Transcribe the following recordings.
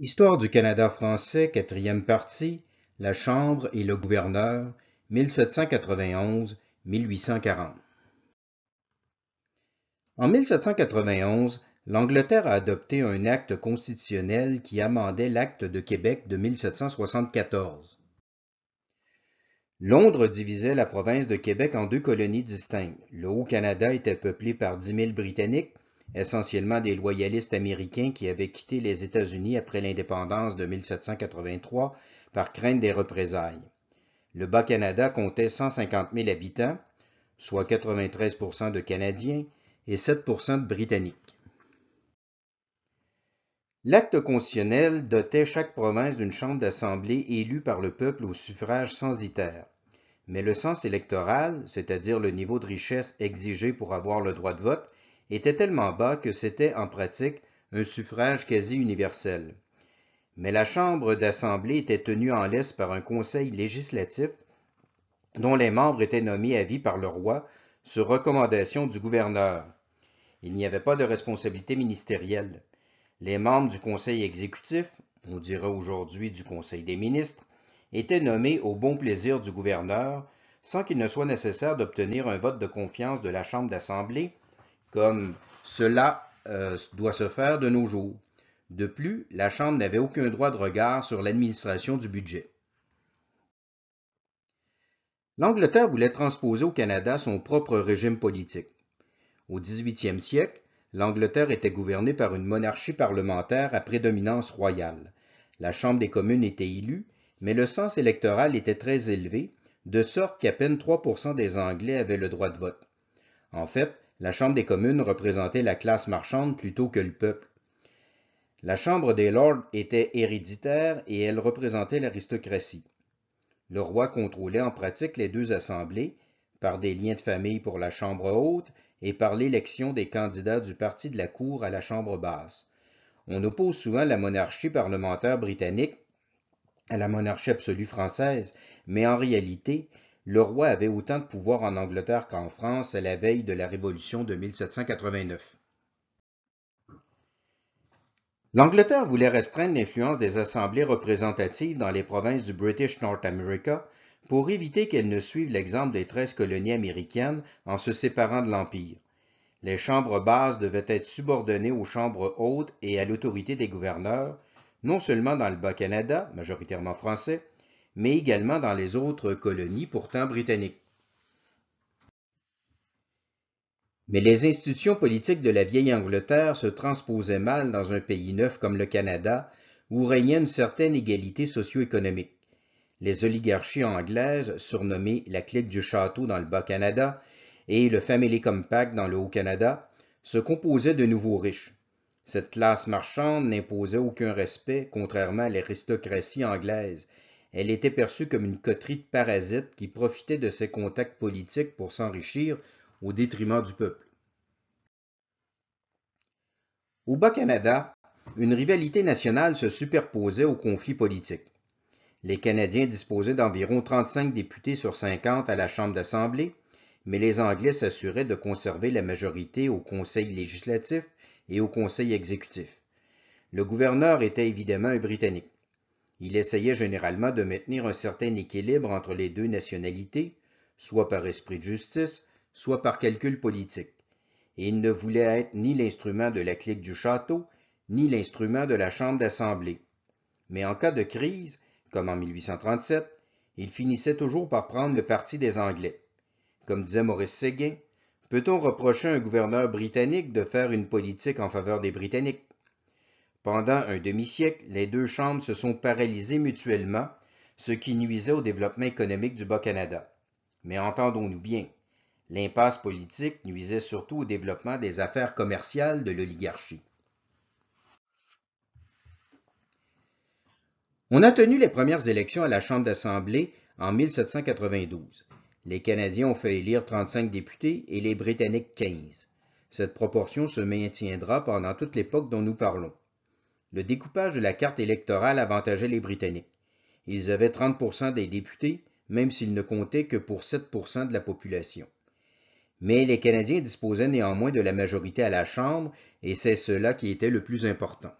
Histoire du Canada français, quatrième partie, La Chambre et le gouverneur, 1791-1840. En 1791, l'Angleterre a adopté un acte constitutionnel qui amendait l'acte de Québec de 1774. Londres divisait la province de Québec en deux colonies distinctes. Le Haut-Canada était peuplé par 10 000 Britanniques, essentiellement des loyalistes américains qui avaient quitté les États-Unis après l'indépendance de 1783 par crainte des représailles. Le Bas-Canada comptait 150 000 habitants, soit 93 de Canadiens et 7 de Britanniques. L'acte constitutionnel dotait chaque province d'une chambre d'assemblée élue par le peuple au suffrage censitaire. Mais le sens électoral, c'est-à-dire le niveau de richesse exigé pour avoir le droit de vote, était tellement bas que c'était en pratique un suffrage quasi universel. Mais la Chambre d'assemblée était tenue en laisse par un conseil législatif dont les membres étaient nommés à vie par le roi sur recommandation du gouverneur. Il n'y avait pas de responsabilité ministérielle. Les membres du conseil exécutif, on dirait aujourd'hui du conseil des ministres, étaient nommés au bon plaisir du gouverneur sans qu'il ne soit nécessaire d'obtenir un vote de confiance de la Chambre d'assemblée comme cela euh, doit se faire de nos jours. De plus, la Chambre n'avait aucun droit de regard sur l'administration du budget. L'Angleterre voulait transposer au Canada son propre régime politique. Au 18e siècle, l'Angleterre était gouvernée par une monarchie parlementaire à prédominance royale. La Chambre des communes était élue, mais le sens électoral était très élevé, de sorte qu'à peine 3 des Anglais avaient le droit de vote. En fait, la Chambre des communes représentait la classe marchande plutôt que le peuple. La Chambre des lords était héréditaire et elle représentait l'aristocratie. Le roi contrôlait en pratique les deux assemblées par des liens de famille pour la Chambre haute et par l'élection des candidats du parti de la Cour à la Chambre basse. On oppose souvent la monarchie parlementaire britannique à la monarchie absolue française, mais en réalité, le roi avait autant de pouvoir en Angleterre qu'en France à la veille de la Révolution de 1789. L'Angleterre voulait restreindre l'influence des assemblées représentatives dans les provinces du British North America pour éviter qu'elles ne suivent l'exemple des treize colonies américaines en se séparant de l'Empire. Les chambres basses devaient être subordonnées aux chambres hautes et à l'autorité des gouverneurs, non seulement dans le Bas-Canada, majoritairement français, mais également dans les autres colonies pourtant britanniques. Mais les institutions politiques de la vieille Angleterre se transposaient mal dans un pays neuf comme le Canada, où régnait une certaine égalité socio-économique. Les oligarchies anglaises, surnommées la clique du château dans le Bas-Canada et le Family Compact dans le Haut-Canada, se composaient de nouveaux riches. Cette classe marchande n'imposait aucun respect, contrairement à l'aristocratie anglaise, elle était perçue comme une coterie de parasites qui profitait de ses contacts politiques pour s'enrichir au détriment du peuple. Au Bas-Canada, une rivalité nationale se superposait aux conflit politiques. Les Canadiens disposaient d'environ 35 députés sur 50 à la Chambre d'assemblée, mais les Anglais s'assuraient de conserver la majorité au Conseil législatif et au Conseil exécutif. Le gouverneur était évidemment un Britannique. Il essayait généralement de maintenir un certain équilibre entre les deux nationalités, soit par esprit de justice, soit par calcul politique, et il ne voulait être ni l'instrument de la clique du château, ni l'instrument de la Chambre d'Assemblée. Mais en cas de crise, comme en 1837, il finissait toujours par prendre le parti des Anglais. Comme disait Maurice Séguin, peut-on reprocher un gouverneur britannique de faire une politique en faveur des Britanniques pendant un demi-siècle, les deux chambres se sont paralysées mutuellement, ce qui nuisait au développement économique du Bas-Canada. Mais entendons-nous bien, l'impasse politique nuisait surtout au développement des affaires commerciales de l'oligarchie. On a tenu les premières élections à la Chambre d'Assemblée en 1792. Les Canadiens ont fait élire 35 députés et les Britanniques 15. Cette proportion se maintiendra pendant toute l'époque dont nous parlons. Le découpage de la carte électorale avantageait les Britanniques. Ils avaient 30 des députés, même s'ils ne comptaient que pour 7 de la population. Mais les Canadiens disposaient néanmoins de la majorité à la Chambre, et c'est cela qui était le plus important.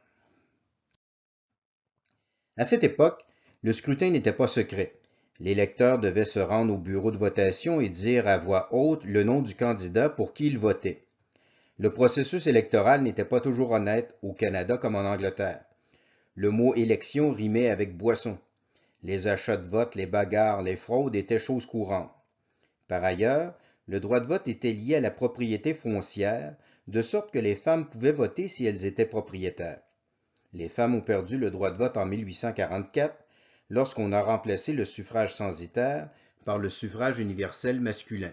À cette époque, le scrutin n'était pas secret. L'électeur devait se rendre au bureau de votation et dire à voix haute le nom du candidat pour qui il votait. Le processus électoral n'était pas toujours honnête au Canada comme en Angleterre. Le mot élection rimait avec boisson. Les achats de vote, les bagarres, les fraudes étaient choses courantes. Par ailleurs, le droit de vote était lié à la propriété foncière, de sorte que les femmes pouvaient voter si elles étaient propriétaires. Les femmes ont perdu le droit de vote en 1844, lorsqu'on a remplacé le suffrage censitaire par le suffrage universel masculin.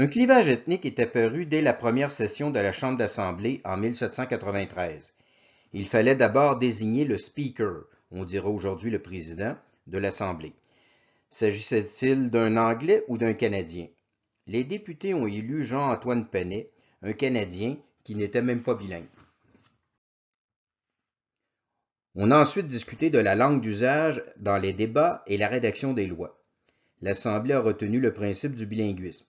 Un clivage ethnique est apparu dès la première session de la Chambre d'assemblée en 1793. Il fallait d'abord désigner le Speaker, on dira aujourd'hui le président, de l'Assemblée. S'agissait-il d'un Anglais ou d'un Canadien? Les députés ont élu Jean-Antoine Penet, un Canadien qui n'était même pas bilingue. On a ensuite discuté de la langue d'usage dans les débats et la rédaction des lois. L'Assemblée a retenu le principe du bilinguisme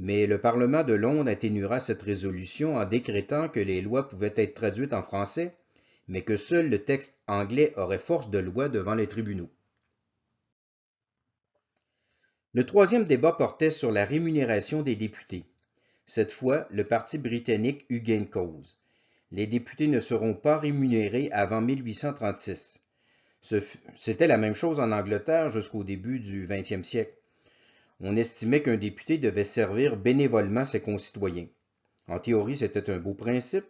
mais le Parlement de Londres atténuera cette résolution en décrétant que les lois pouvaient être traduites en français, mais que seul le texte anglais aurait force de loi devant les tribunaux. Le troisième débat portait sur la rémunération des députés. Cette fois, le parti britannique eut gain de cause. Les députés ne seront pas rémunérés avant 1836. C'était la même chose en Angleterre jusqu'au début du XXe siècle on estimait qu'un député devait servir bénévolement ses concitoyens. En théorie, c'était un beau principe,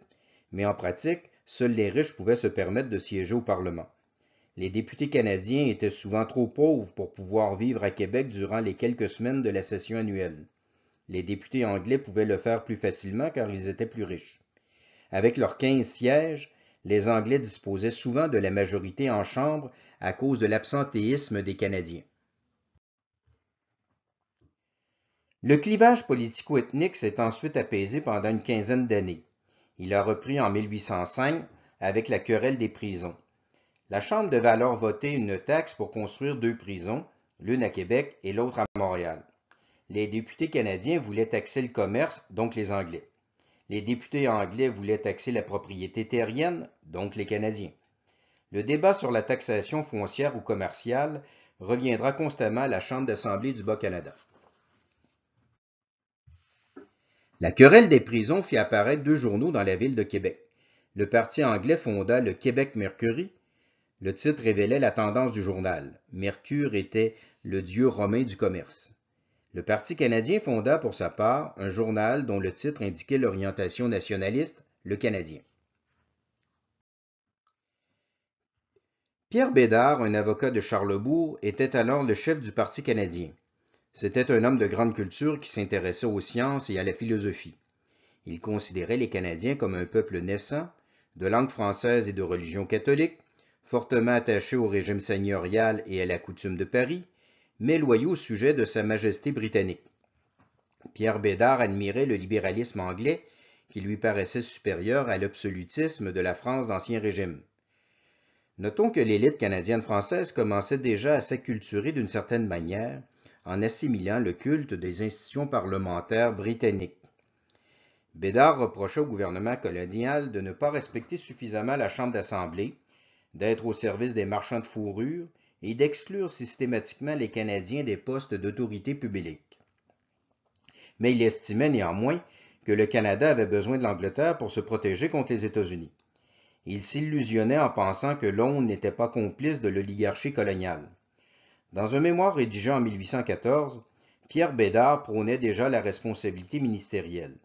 mais en pratique, seuls les riches pouvaient se permettre de siéger au Parlement. Les députés canadiens étaient souvent trop pauvres pour pouvoir vivre à Québec durant les quelques semaines de la session annuelle. Les députés anglais pouvaient le faire plus facilement car ils étaient plus riches. Avec leurs quinze sièges, les Anglais disposaient souvent de la majorité en Chambre à cause de l'absentéisme des Canadiens. Le clivage politico-ethnique s'est ensuite apaisé pendant une quinzaine d'années. Il a repris en 1805 avec la querelle des prisons. La Chambre devait alors voter une taxe pour construire deux prisons, l'une à Québec et l'autre à Montréal. Les députés canadiens voulaient taxer le commerce, donc les Anglais. Les députés anglais voulaient taxer la propriété terrienne, donc les Canadiens. Le débat sur la taxation foncière ou commerciale reviendra constamment à la Chambre d'assemblée du Bas-Canada. La querelle des prisons fit apparaître deux journaux dans la ville de Québec. Le parti anglais fonda le Québec Mercury. Le titre révélait la tendance du journal. Mercure était le dieu romain du commerce. Le Parti canadien fonda pour sa part un journal dont le titre indiquait l'orientation nationaliste, le Canadien. Pierre Bédard, un avocat de Charlebourg, était alors le chef du Parti canadien. C'était un homme de grande culture qui s'intéressait aux sciences et à la philosophie. Il considérait les Canadiens comme un peuple naissant, de langue française et de religion catholique, fortement attaché au régime seigneurial et à la coutume de Paris, mais loyaux au sujet de Sa Majesté britannique. Pierre Bédard admirait le libéralisme anglais qui lui paraissait supérieur à l'absolutisme de la France d'Ancien Régime. Notons que l'élite canadienne française commençait déjà à s'acculturer d'une certaine manière, en assimilant le culte des institutions parlementaires britanniques. Bédard reprocha au gouvernement colonial de ne pas respecter suffisamment la Chambre d'assemblée, d'être au service des marchands de fourrures et d'exclure systématiquement les Canadiens des postes d'autorité publique. Mais il estimait néanmoins que le Canada avait besoin de l'Angleterre pour se protéger contre les États-Unis. Il s'illusionnait en pensant que Londres n'était pas complice de l'oligarchie coloniale. Dans un mémoire rédigé en 1814, Pierre Bédard prônait déjà la responsabilité ministérielle.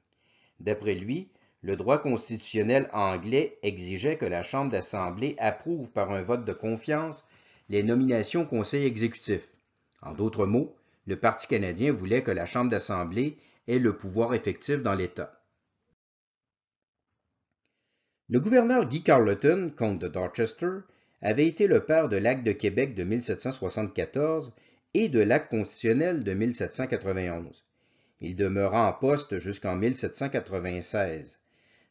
D'après lui, le droit constitutionnel anglais exigeait que la Chambre d'assemblée approuve par un vote de confiance les nominations au Conseil exécutif. En d'autres mots, le Parti canadien voulait que la Chambre d'assemblée ait le pouvoir effectif dans l'État. Le gouverneur Guy Carleton, comte de Dorchester, avait été le père de l'Acte de Québec de 1774 et de l'Acte constitutionnel de 1791. Il demeura en poste jusqu'en 1796.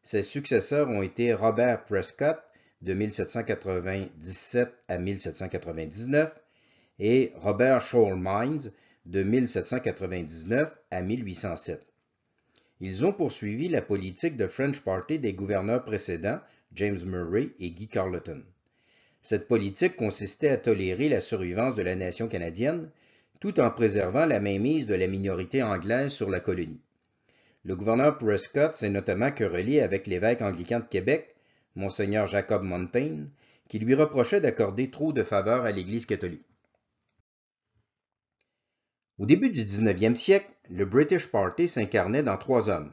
Ses successeurs ont été Robert Prescott de 1797 à 1799 et Robert Shaw Mines de 1799 à 1807. Ils ont poursuivi la politique de French Party des gouverneurs précédents, James Murray et Guy Carleton. Cette politique consistait à tolérer la survivance de la nation canadienne, tout en préservant la mainmise de la minorité anglaise sur la colonie. Le gouverneur Prescott s'est notamment querellé avec l'évêque anglican de Québec, Mgr Jacob Montaigne, qui lui reprochait d'accorder trop de faveurs à l'Église catholique. Au début du 19e siècle, le British Party s'incarnait dans trois hommes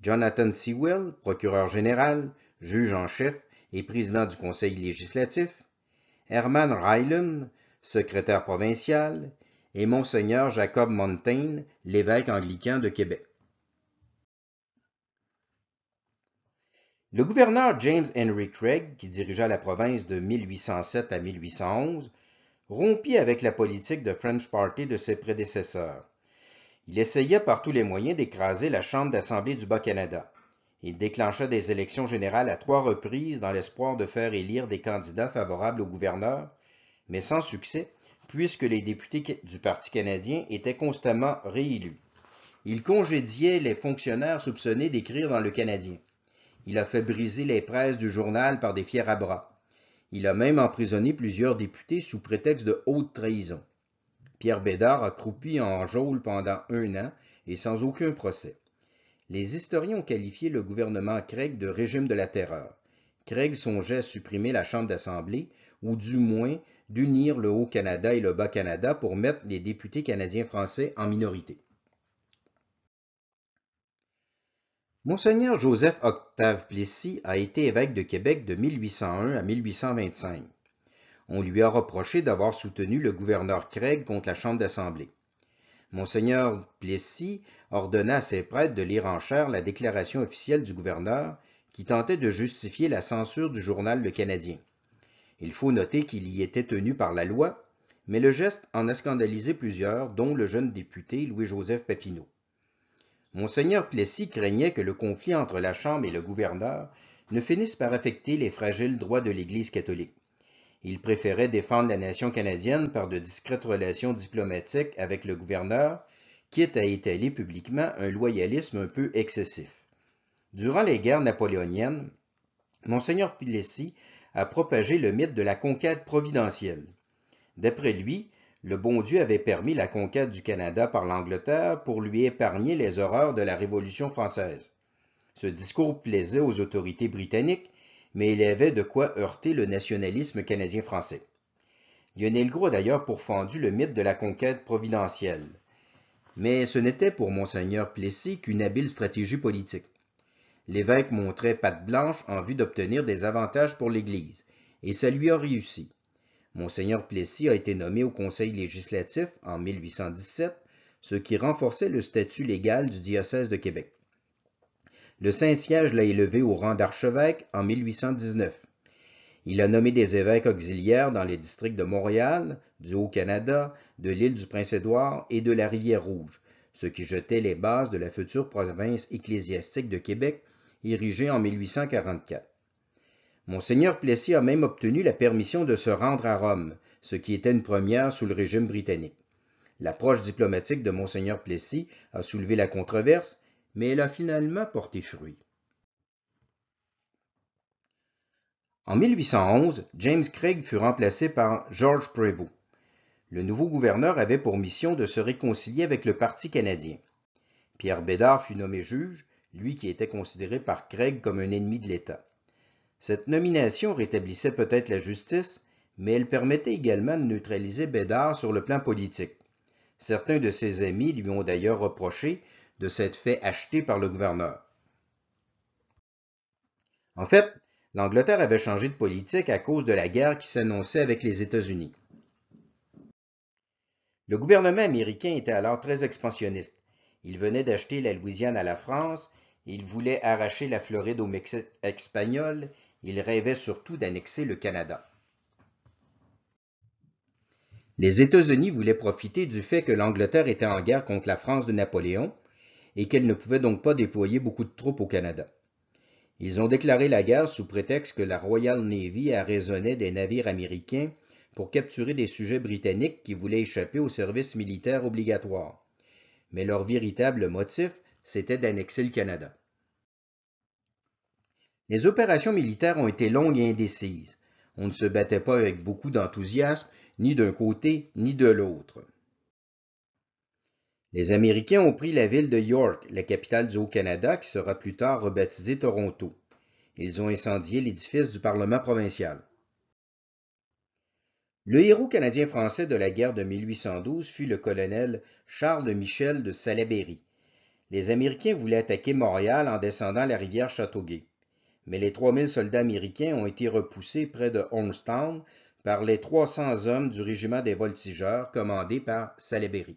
Jonathan Sewell, procureur général, juge en chef, et président du Conseil législatif, Herman Ryland, secrétaire provincial, et Monseigneur Jacob Montaigne, l'évêque anglican de Québec. Le gouverneur James Henry Craig, qui dirigea la province de 1807 à 1811, rompit avec la politique de French Party de ses prédécesseurs. Il essaya par tous les moyens d'écraser la Chambre d'assemblée du Bas-Canada. Il déclencha des élections générales à trois reprises dans l'espoir de faire élire des candidats favorables au gouverneur, mais sans succès, puisque les députés du Parti canadien étaient constamment réélus. Il congédiait les fonctionnaires soupçonnés d'écrire dans le Canadien. Il a fait briser les presses du journal par des fiers à bras. Il a même emprisonné plusieurs députés sous prétexte de haute trahison. Pierre Bédard a croupi en geôle pendant un an et sans aucun procès. Les historiens ont qualifié le gouvernement Craig de régime de la terreur. Craig songeait à supprimer la Chambre d'assemblée, ou du moins d'unir le Haut-Canada et le Bas-Canada pour mettre les députés canadiens-français en minorité. Monseigneur Joseph Octave Plessis a été évêque de Québec de 1801 à 1825. On lui a reproché d'avoir soutenu le gouverneur Craig contre la Chambre d'assemblée. Monseigneur Plessis ordonna à ses prêtres de lire en chair la déclaration officielle du gouverneur qui tentait de justifier la censure du journal Le Canadien. Il faut noter qu'il y était tenu par la loi, mais le geste en a scandalisé plusieurs, dont le jeune député Louis-Joseph Papineau. Monseigneur Plessis craignait que le conflit entre la Chambre et le gouverneur ne finisse par affecter les fragiles droits de l'Église catholique. Il préférait défendre la nation canadienne par de discrètes relations diplomatiques avec le gouverneur, quitte à étaler publiquement un loyalisme un peu excessif. Durant les guerres napoléoniennes, Mgr Plessis a propagé le mythe de la conquête providentielle. D'après lui, le bon Dieu avait permis la conquête du Canada par l'Angleterre pour lui épargner les horreurs de la Révolution française. Ce discours plaisait aux autorités britanniques mais il avait de quoi heurter le nationalisme canadien-français. Lionel Gros a d'ailleurs pourfendu le mythe de la conquête providentielle. Mais ce n'était pour monseigneur Plessis qu'une habile stratégie politique. L'évêque montrait patte blanche en vue d'obtenir des avantages pour l'Église, et ça lui a réussi. Monseigneur Plessis a été nommé au Conseil législatif en 1817, ce qui renforçait le statut légal du diocèse de Québec. Le Saint-Siège l'a élevé au rang d'archevêque en 1819. Il a nommé des évêques auxiliaires dans les districts de Montréal, du Haut-Canada, de l'île du Prince-Édouard et de la Rivière-Rouge, ce qui jetait les bases de la future province ecclésiastique de Québec, érigée en 1844. Monseigneur Plessis a même obtenu la permission de se rendre à Rome, ce qui était une première sous le régime britannique. L'approche diplomatique de Monseigneur Plessis a soulevé la controverse mais elle a finalement porté fruit. En 1811, James Craig fut remplacé par George Prévost. Le nouveau gouverneur avait pour mission de se réconcilier avec le Parti canadien. Pierre Bédard fut nommé juge, lui qui était considéré par Craig comme un ennemi de l'État. Cette nomination rétablissait peut-être la justice, mais elle permettait également de neutraliser Bédard sur le plan politique. Certains de ses amis lui ont d'ailleurs reproché de s'être fait acheter par le gouverneur. En fait, l'Angleterre avait changé de politique à cause de la guerre qui s'annonçait avec les États-Unis. Le gouvernement américain était alors très expansionniste. Il venait d'acheter la Louisiane à la France, il voulait arracher la Floride au Mexique espagnol, il rêvait surtout d'annexer le Canada. Les États-Unis voulaient profiter du fait que l'Angleterre était en guerre contre la France de Napoléon et qu'elle ne pouvait donc pas déployer beaucoup de troupes au Canada. Ils ont déclaré la guerre sous prétexte que la Royal Navy arraisonnait des navires américains pour capturer des sujets britanniques qui voulaient échapper au service militaire obligatoire. Mais leur véritable motif, c'était d'annexer le Canada. Les opérations militaires ont été longues et indécises. On ne se battait pas avec beaucoup d'enthousiasme, ni d'un côté ni de l'autre. Les Américains ont pris la ville de York, la capitale du Haut-Canada, qui sera plus tard rebaptisée Toronto. Ils ont incendié l'édifice du Parlement provincial. Le héros canadien-français de la guerre de 1812 fut le colonel Charles Michel de Salaberry. Les Américains voulaient attaquer Montréal en descendant la rivière Châteauguay, mais les 3000 soldats américains ont été repoussés près de Homestown par les 300 hommes du régiment des voltigeurs commandés par Salaberry.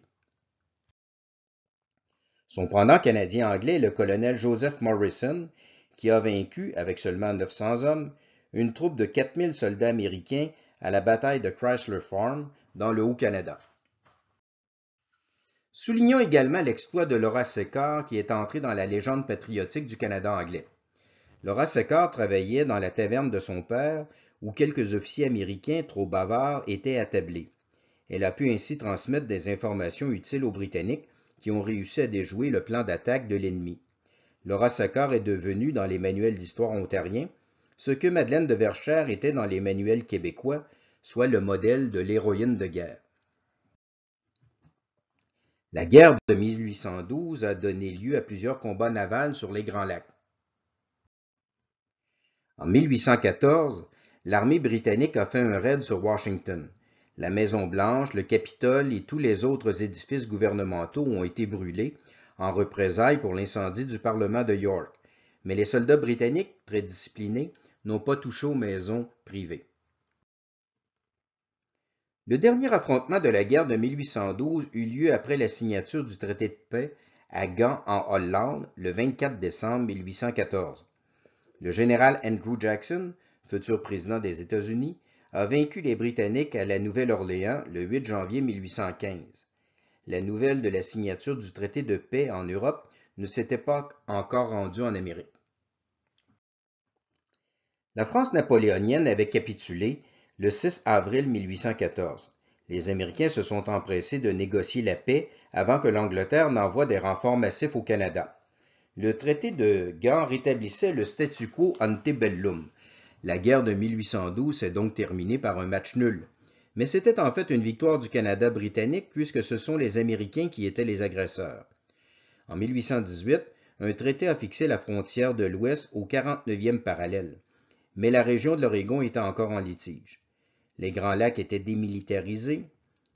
Son pendant canadien anglais est le colonel Joseph Morrison, qui a vaincu, avec seulement 900 hommes, une troupe de 4000 soldats américains à la bataille de Chrysler Farm dans le Haut-Canada. Soulignons également l'exploit de Laura Secord qui est entrée dans la légende patriotique du Canada anglais. Laura Secord travaillait dans la taverne de son père où quelques officiers américains trop bavards étaient attablés. Elle a pu ainsi transmettre des informations utiles aux Britanniques qui ont réussi à déjouer le plan d'attaque de l'ennemi. Laura Saccard est devenue, dans les manuels d'histoire ontariens, ce que Madeleine de Verchères était dans les manuels québécois, soit le modèle de l'héroïne de guerre. La guerre de 1812 a donné lieu à plusieurs combats navals sur les Grands Lacs. En 1814, l'armée britannique a fait un raid sur Washington. La Maison-Blanche, le Capitole et tous les autres édifices gouvernementaux ont été brûlés en représailles pour l'incendie du Parlement de York. Mais les soldats britanniques, très disciplinés, n'ont pas touché aux maisons privées. Le dernier affrontement de la guerre de 1812 eut lieu après la signature du traité de paix à Gand en Hollande le 24 décembre 1814. Le général Andrew Jackson, futur président des États-Unis, a vaincu les Britanniques à la Nouvelle-Orléans le 8 janvier 1815. La nouvelle de la signature du traité de paix en Europe ne s'était pas encore rendue en Amérique. La France napoléonienne avait capitulé le 6 avril 1814. Les Américains se sont empressés de négocier la paix avant que l'Angleterre n'envoie des renforts massifs au Canada. Le traité de Gand rétablissait le statu quo ante bellum, la guerre de 1812 s'est donc terminée par un match nul. Mais c'était en fait une victoire du Canada britannique puisque ce sont les Américains qui étaient les agresseurs. En 1818, un traité a fixé la frontière de l'Ouest au 49e parallèle. Mais la région de l'Oregon était encore en litige. Les Grands Lacs étaient démilitarisés.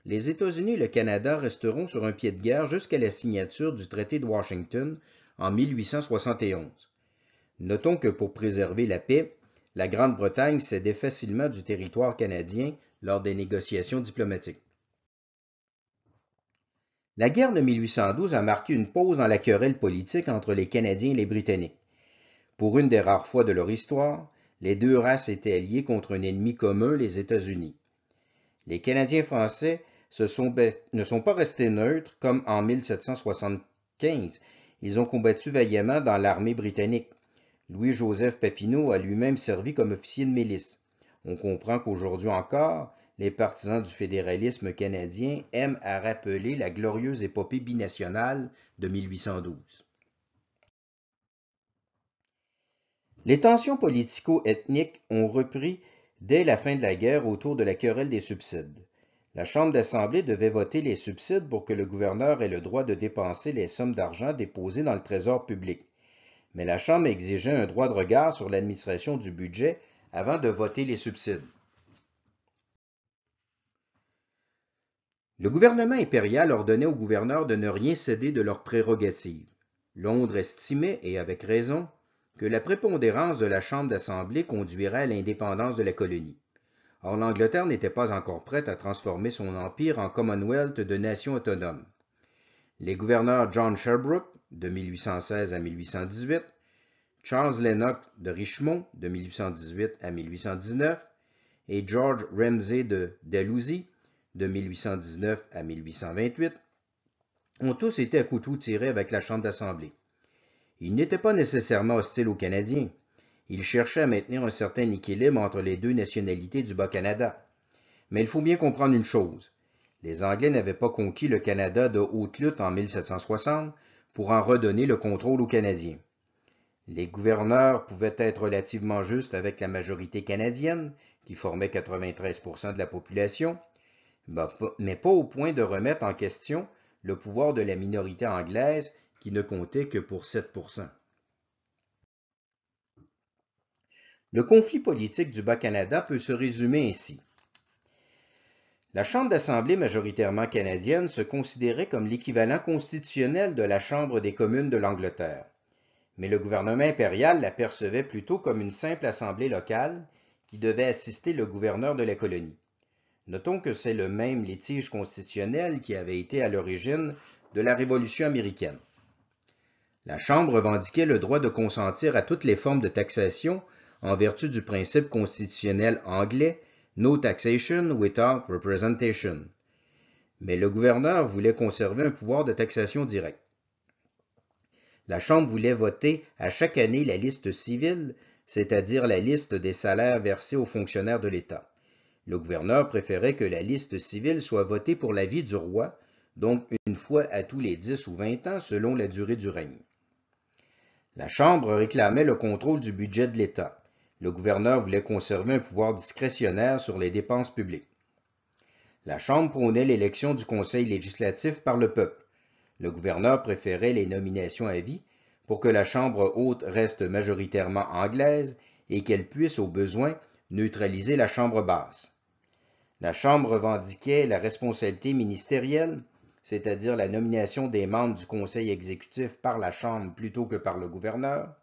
Les États-Unis et le Canada resteront sur un pied de guerre jusqu'à la signature du traité de Washington en 1871. Notons que pour préserver la paix, la Grande-Bretagne cédait facilement du territoire canadien lors des négociations diplomatiques. La guerre de 1812 a marqué une pause dans la querelle politique entre les Canadiens et les Britanniques. Pour une des rares fois de leur histoire, les deux races étaient alliées contre un ennemi commun, les États-Unis. Les Canadiens français ne sont pas restés neutres comme en 1775. Ils ont combattu vaillamment dans l'armée britannique. Louis-Joseph Papineau a lui-même servi comme officier de milice. On comprend qu'aujourd'hui encore, les partisans du fédéralisme canadien aiment à rappeler la glorieuse épopée binationale de 1812. Les tensions politico-ethniques ont repris dès la fin de la guerre autour de la querelle des subsides. La Chambre d'assemblée devait voter les subsides pour que le gouverneur ait le droit de dépenser les sommes d'argent déposées dans le trésor public mais la Chambre exigeait un droit de regard sur l'administration du budget avant de voter les subsides. Le gouvernement impérial ordonnait aux gouverneurs de ne rien céder de leurs prérogatives. Londres estimait, et avec raison, que la prépondérance de la Chambre d'assemblée conduirait à l'indépendance de la colonie. Or l'Angleterre n'était pas encore prête à transformer son empire en Commonwealth de nations autonomes les gouverneurs John Sherbrooke de 1816 à 1818, Charles Lennox de Richmond de 1818 à 1819 et George Ramsey de Dalhousie de 1819 à 1828 ont tous été à couteau tiré avec la Chambre d'Assemblée. Ils n'étaient pas nécessairement hostiles aux Canadiens. Ils cherchaient à maintenir un certain équilibre entre les deux nationalités du Bas-Canada. Mais il faut bien comprendre une chose. Les Anglais n'avaient pas conquis le Canada de Haute-Lutte en 1760 pour en redonner le contrôle aux Canadiens. Les gouverneurs pouvaient être relativement justes avec la majorité canadienne, qui formait 93 de la population, mais pas au point de remettre en question le pouvoir de la minorité anglaise qui ne comptait que pour 7 Le conflit politique du Bas-Canada peut se résumer ainsi. La Chambre d'assemblée majoritairement canadienne se considérait comme l'équivalent constitutionnel de la Chambre des communes de l'Angleterre. Mais le gouvernement impérial la percevait plutôt comme une simple assemblée locale qui devait assister le gouverneur de la colonie. Notons que c'est le même litige constitutionnel qui avait été à l'origine de la Révolution américaine. La Chambre revendiquait le droit de consentir à toutes les formes de taxation en vertu du principe constitutionnel anglais No taxation without representation. Mais le gouverneur voulait conserver un pouvoir de taxation directe. La Chambre voulait voter à chaque année la liste civile, c'est-à-dire la liste des salaires versés aux fonctionnaires de l'État. Le gouverneur préférait que la liste civile soit votée pour la vie du roi, donc une fois à tous les dix ou vingt ans selon la durée du règne. La Chambre réclamait le contrôle du budget de l'État. Le gouverneur voulait conserver un pouvoir discrétionnaire sur les dépenses publiques. La Chambre prônait l'élection du Conseil législatif par le peuple. Le gouverneur préférait les nominations à vie pour que la Chambre haute reste majoritairement anglaise et qu'elle puisse au besoin neutraliser la Chambre basse. La Chambre revendiquait la responsabilité ministérielle, c'est-à-dire la nomination des membres du Conseil exécutif par la Chambre plutôt que par le gouverneur.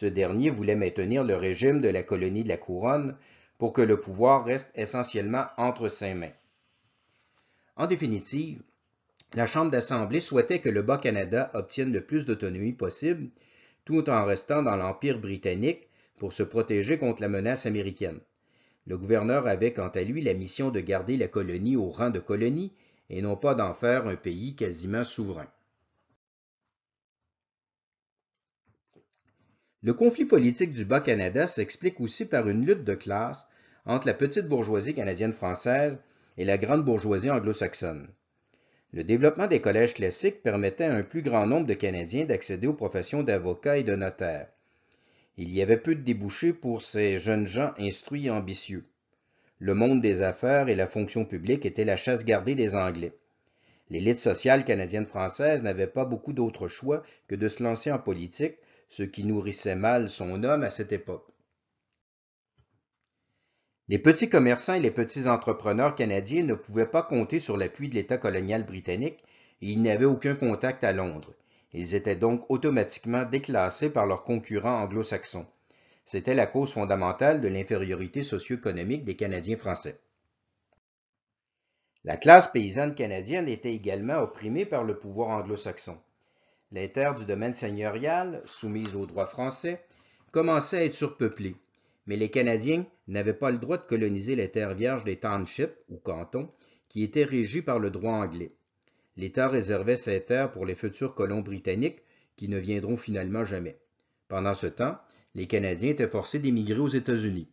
Ce dernier voulait maintenir le régime de la colonie de la couronne pour que le pouvoir reste essentiellement entre ses mains. En définitive, la Chambre d'assemblée souhaitait que le Bas-Canada obtienne le plus d'autonomie possible, tout en restant dans l'Empire britannique pour se protéger contre la menace américaine. Le gouverneur avait quant à lui la mission de garder la colonie au rang de colonie et non pas d'en faire un pays quasiment souverain. Le conflit politique du Bas-Canada s'explique aussi par une lutte de classe entre la petite bourgeoisie canadienne-française et la grande bourgeoisie anglo-saxonne. Le développement des collèges classiques permettait à un plus grand nombre de Canadiens d'accéder aux professions d'avocat et de notaire. Il y avait peu de débouchés pour ces jeunes gens instruits et ambitieux. Le monde des affaires et la fonction publique étaient la chasse gardée des Anglais. L'élite sociale canadienne-française n'avait pas beaucoup d'autre choix que de se lancer en politique ce qui nourrissait mal son homme à cette époque. Les petits commerçants et les petits entrepreneurs canadiens ne pouvaient pas compter sur l'appui de l'État colonial britannique et ils n'avaient aucun contact à Londres. Ils étaient donc automatiquement déclassés par leurs concurrents anglo-saxons. C'était la cause fondamentale de l'infériorité socio-économique des Canadiens français. La classe paysanne canadienne était également opprimée par le pouvoir anglo-saxon les terres du domaine seigneurial, soumises au droit français, commençaient à être surpeuplées, mais les Canadiens n'avaient pas le droit de coloniser les terres vierges des townships ou cantons qui étaient régis par le droit anglais. L'État réservait ces terres pour les futurs colons britanniques qui ne viendront finalement jamais. Pendant ce temps, les Canadiens étaient forcés d'émigrer aux États-Unis.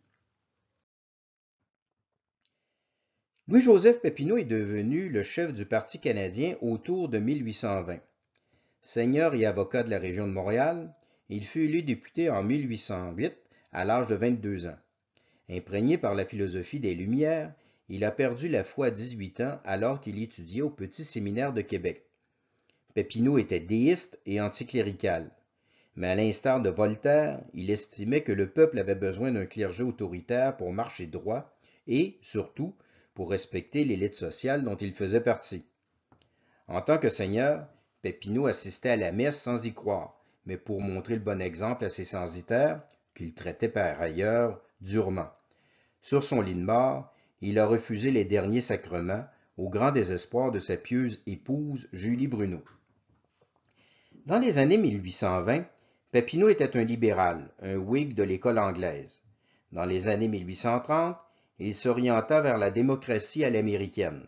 Louis-Joseph Papineau est devenu le chef du Parti canadien autour de 1820. Seigneur et avocat de la région de Montréal, il fut élu député en 1808 à l'âge de 22 ans. Imprégné par la philosophie des Lumières, il a perdu la foi à 18 ans alors qu'il étudiait au petit séminaire de Québec. Pépineau était déiste et anticlérical. Mais à l'instar de Voltaire, il estimait que le peuple avait besoin d'un clergé autoritaire pour marcher droit et, surtout, pour respecter l'élite sociale dont il faisait partie. En tant que seigneur, Papineau assistait à la messe sans y croire, mais pour montrer le bon exemple à ses censitaires, qu'il traitait par ailleurs durement. Sur son lit de mort, il a refusé les derniers sacrements, au grand désespoir de sa pieuse épouse Julie Bruno. Dans les années 1820, Papineau était un libéral, un Whig de l'école anglaise. Dans les années 1830, il s'orienta vers la démocratie à l'américaine.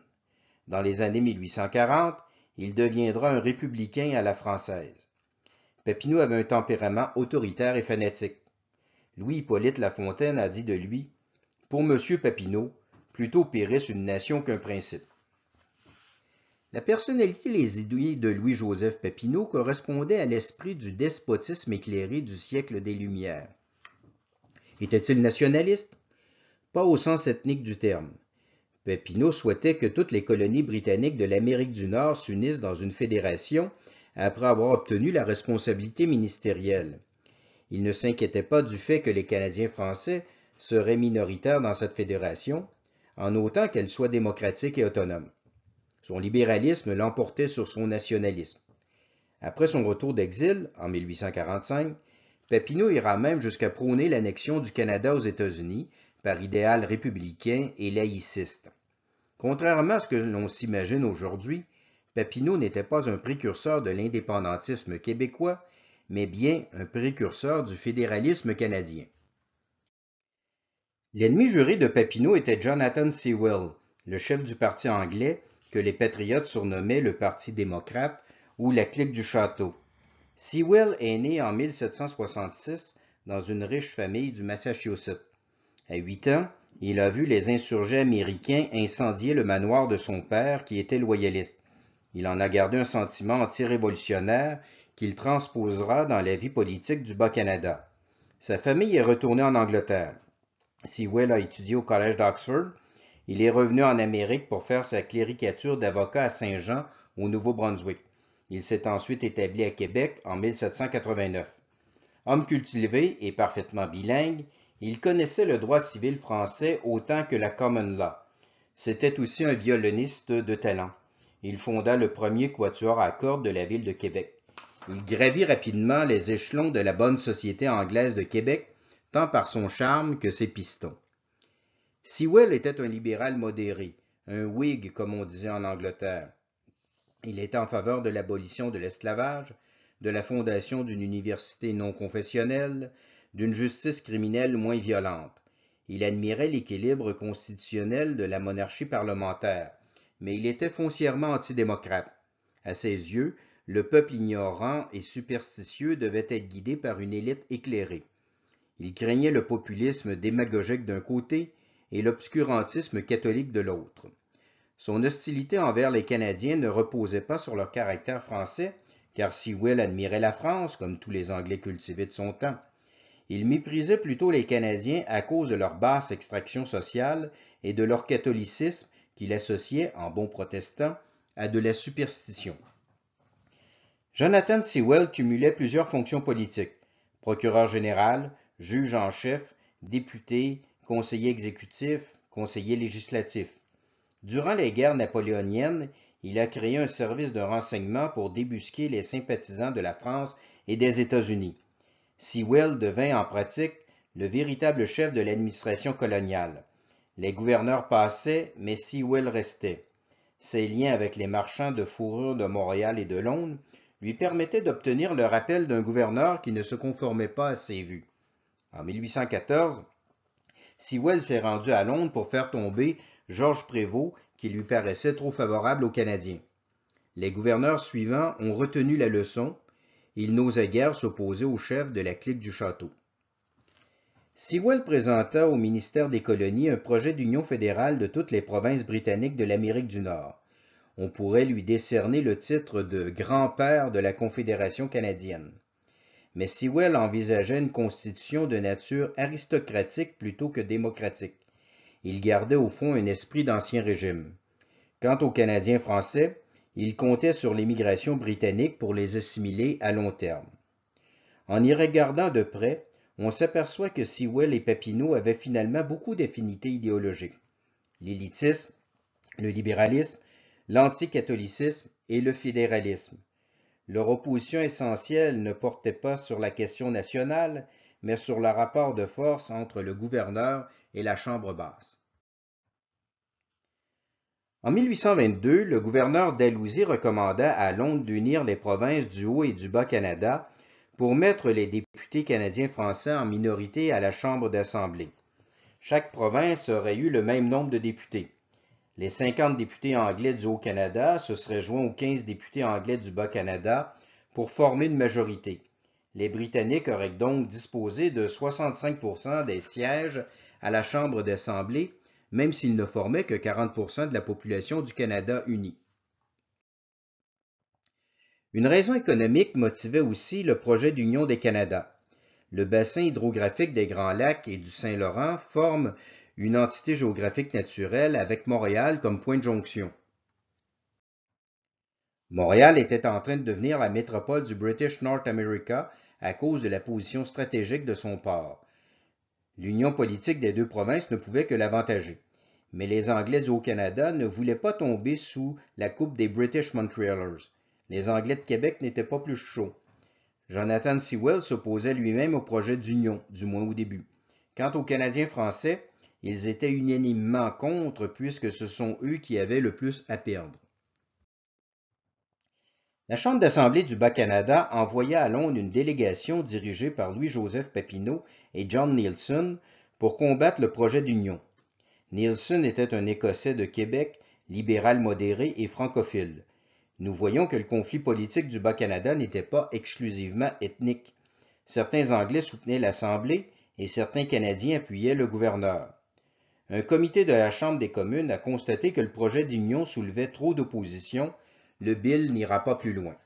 Dans les années 1840, il deviendra un républicain à la française. Papineau avait un tempérament autoritaire et fanatique. Louis-Hippolyte Lafontaine a dit de lui Pour Monsieur Papineau, plutôt périsse une nation qu'un principe. La personnalité et les idées de Louis-Joseph Papineau correspondait à l'esprit du despotisme éclairé du siècle des Lumières. Était-il nationaliste Pas au sens ethnique du terme. Papineau souhaitait que toutes les colonies britanniques de l'Amérique du Nord s'unissent dans une fédération après avoir obtenu la responsabilité ministérielle. Il ne s'inquiétait pas du fait que les Canadiens français seraient minoritaires dans cette fédération, en autant qu'elle soit démocratique et autonome. Son libéralisme l'emportait sur son nationalisme. Après son retour d'exil, en 1845, Papineau ira même jusqu'à prôner l'annexion du Canada aux États-Unis par idéal républicain et laïciste. Contrairement à ce que l'on s'imagine aujourd'hui, Papineau n'était pas un précurseur de l'indépendantisme québécois, mais bien un précurseur du fédéralisme canadien. L'ennemi juré de Papineau était Jonathan Sewell, le chef du parti anglais que les patriotes surnommaient le Parti démocrate ou la clique du château. Sewell est né en 1766 dans une riche famille du Massachusetts. À huit ans, il a vu les insurgés américains incendier le manoir de son père qui était loyaliste. Il en a gardé un sentiment anti-révolutionnaire qu'il transposera dans la vie politique du Bas-Canada. Sa famille est retournée en Angleterre. Sewell a étudié au Collège d'Oxford. Il est revenu en Amérique pour faire sa cléricature d'avocat à Saint-Jean, au Nouveau-Brunswick. Il s'est ensuite établi à Québec en 1789. Homme cultivé et parfaitement bilingue, il connaissait le droit civil français autant que la common law. C'était aussi un violoniste de talent. Il fonda le premier quatuor à cordes de la ville de Québec. Il gravit rapidement les échelons de la bonne société anglaise de Québec, tant par son charme que ses pistons. Sewell était un libéral modéré, un Whig comme on disait en Angleterre. Il était en faveur de l'abolition de l'esclavage, de la fondation d'une université non confessionnelle, d'une justice criminelle moins violente. Il admirait l'équilibre constitutionnel de la monarchie parlementaire, mais il était foncièrement antidémocrate. À ses yeux, le peuple ignorant et superstitieux devait être guidé par une élite éclairée. Il craignait le populisme démagogique d'un côté et l'obscurantisme catholique de l'autre. Son hostilité envers les Canadiens ne reposait pas sur leur caractère français, car Will admirait la France, comme tous les Anglais cultivés de son temps il méprisait plutôt les Canadiens à cause de leur basse extraction sociale et de leur catholicisme qu'il associait, en bon protestant, à de la superstition. Jonathan Sewell cumulait plusieurs fonctions politiques procureur général, juge en chef, député, conseiller exécutif, conseiller législatif. Durant les guerres napoléoniennes, il a créé un service de renseignement pour débusquer les sympathisants de la France et des États-Unis. Sewell devint en pratique le véritable chef de l'administration coloniale. Les gouverneurs passaient, mais Sewell restait. Ses liens avec les marchands de fourrures de Montréal et de Londres lui permettaient d'obtenir le rappel d'un gouverneur qui ne se conformait pas à ses vues. En 1814, Sewell s'est rendu à Londres pour faire tomber Georges Prévost, qui lui paraissait trop favorable aux Canadiens. Les gouverneurs suivants ont retenu la leçon, il n'osait guère s'opposer au chef de la clique du château. Sewell présenta au ministère des Colonies un projet d'union fédérale de toutes les provinces britanniques de l'Amérique du Nord. On pourrait lui décerner le titre de grand-père de la Confédération canadienne. Mais Sewell envisageait une constitution de nature aristocratique plutôt que démocratique. Il gardait au fond un esprit d'ancien régime. Quant aux Canadiens français, il comptait sur l'émigration britannique pour les assimiler à long terme. En y regardant de près, on s'aperçoit que Sewell et Papineau avaient finalement beaucoup d'affinités idéologiques. L'élitisme, le libéralisme, l'anticatholicisme et le fédéralisme. Leur opposition essentielle ne portait pas sur la question nationale, mais sur le rapport de force entre le gouverneur et la Chambre basse. En 1822, le gouverneur Dalhousie recommanda à Londres d'unir les provinces du Haut et du Bas-Canada pour mettre les députés canadiens-français en minorité à la Chambre d'Assemblée. Chaque province aurait eu le même nombre de députés. Les 50 députés anglais du Haut-Canada se seraient joints aux 15 députés anglais du Bas-Canada pour former une majorité. Les Britanniques auraient donc disposé de 65 des sièges à la Chambre d'Assemblée même s'il ne formait que 40 de la population du Canada uni. Une raison économique motivait aussi le projet d'union des Canada. Le bassin hydrographique des Grands Lacs et du Saint-Laurent forme une entité géographique naturelle avec Montréal comme point de jonction. Montréal était en train de devenir la métropole du British North America à cause de la position stratégique de son port. L'union politique des deux provinces ne pouvait que l'avantager. Mais les Anglais du Haut-Canada ne voulaient pas tomber sous la coupe des British Montrealers. Les Anglais de Québec n'étaient pas plus chauds. Jonathan Sewell s'opposait lui-même au projet d'union, du moins au début. Quant aux Canadiens français, ils étaient unanimement contre puisque ce sont eux qui avaient le plus à perdre. La Chambre d'assemblée du Bas-Canada envoya à Londres une délégation dirigée par Louis-Joseph Papineau et John Nielsen pour combattre le projet d'union. Nielsen était un Écossais de Québec, libéral modéré et francophile. Nous voyons que le conflit politique du Bas-Canada n'était pas exclusivement ethnique. Certains Anglais soutenaient l'Assemblée et certains Canadiens appuyaient le gouverneur. Un comité de la Chambre des communes a constaté que le projet d'union soulevait trop d'opposition le Bill n'ira pas plus loin.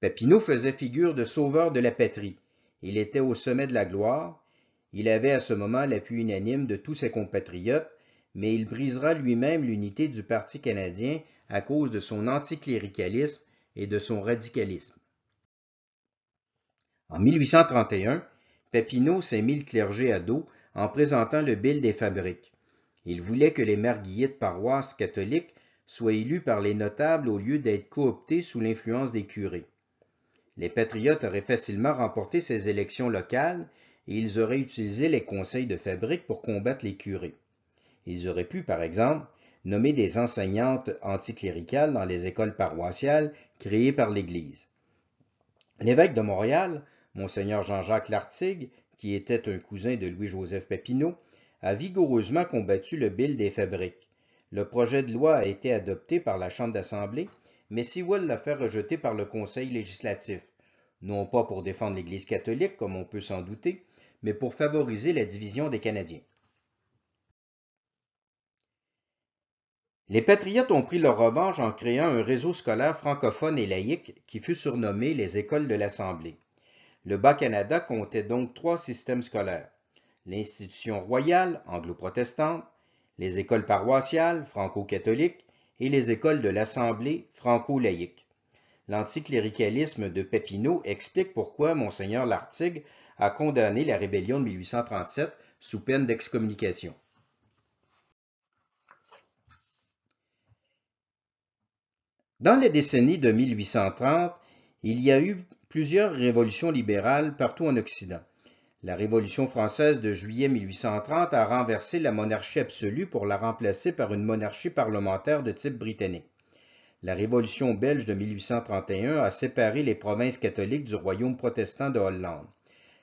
Papineau faisait figure de sauveur de la patrie. Il était au sommet de la gloire. Il avait à ce moment l'appui unanime de tous ses compatriotes, mais il brisera lui-même l'unité du Parti canadien à cause de son anticléricalisme et de son radicalisme. En 1831, Papineau s'est mis le clergé à dos en présentant le Bill des fabriques. Il voulait que les marguilliers de paroisse catholiques soit élu par les notables au lieu d'être cooptés sous l'influence des curés. Les patriotes auraient facilement remporté ces élections locales et ils auraient utilisé les conseils de fabrique pour combattre les curés. Ils auraient pu, par exemple, nommer des enseignantes anticléricales dans les écoles paroissiales créées par l'Église. L'évêque de Montréal, Mgr Jean-Jacques Lartigue, qui était un cousin de Louis-Joseph Papineau, a vigoureusement combattu le bill des fabriques. Le projet de loi a été adopté par la Chambre d'assemblée, mais Sewell l'a fait rejeter par le Conseil législatif, non pas pour défendre l'Église catholique, comme on peut s'en douter, mais pour favoriser la division des Canadiens. Les patriotes ont pris leur revanche en créant un réseau scolaire francophone et laïque qui fut surnommé les écoles de l'Assemblée. Le Bas-Canada comptait donc trois systèmes scolaires. L'institution royale, anglo-protestante, les écoles paroissiales franco-catholiques et les écoles de l'Assemblée franco-laïque. L'anticléricalisme de Papineau explique pourquoi Mgr Lartigue a condamné la rébellion de 1837 sous peine d'excommunication. Dans les décennies de 1830, il y a eu plusieurs révolutions libérales partout en Occident. La Révolution française de juillet 1830 a renversé la monarchie absolue pour la remplacer par une monarchie parlementaire de type britannique. La Révolution belge de 1831 a séparé les provinces catholiques du royaume protestant de Hollande.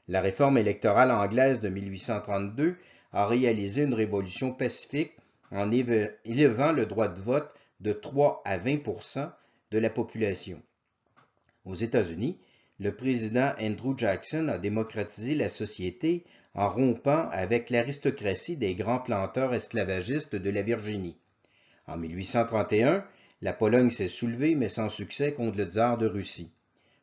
La réforme électorale anglaise de 1832 a réalisé une révolution pacifique en élevant le droit de vote de 3 à 20 de la population. Aux États-Unis, le président Andrew Jackson a démocratisé la société en rompant avec l'aristocratie des grands planteurs esclavagistes de la Virginie. En 1831, la Pologne s'est soulevée, mais sans succès, contre le tsar de Russie.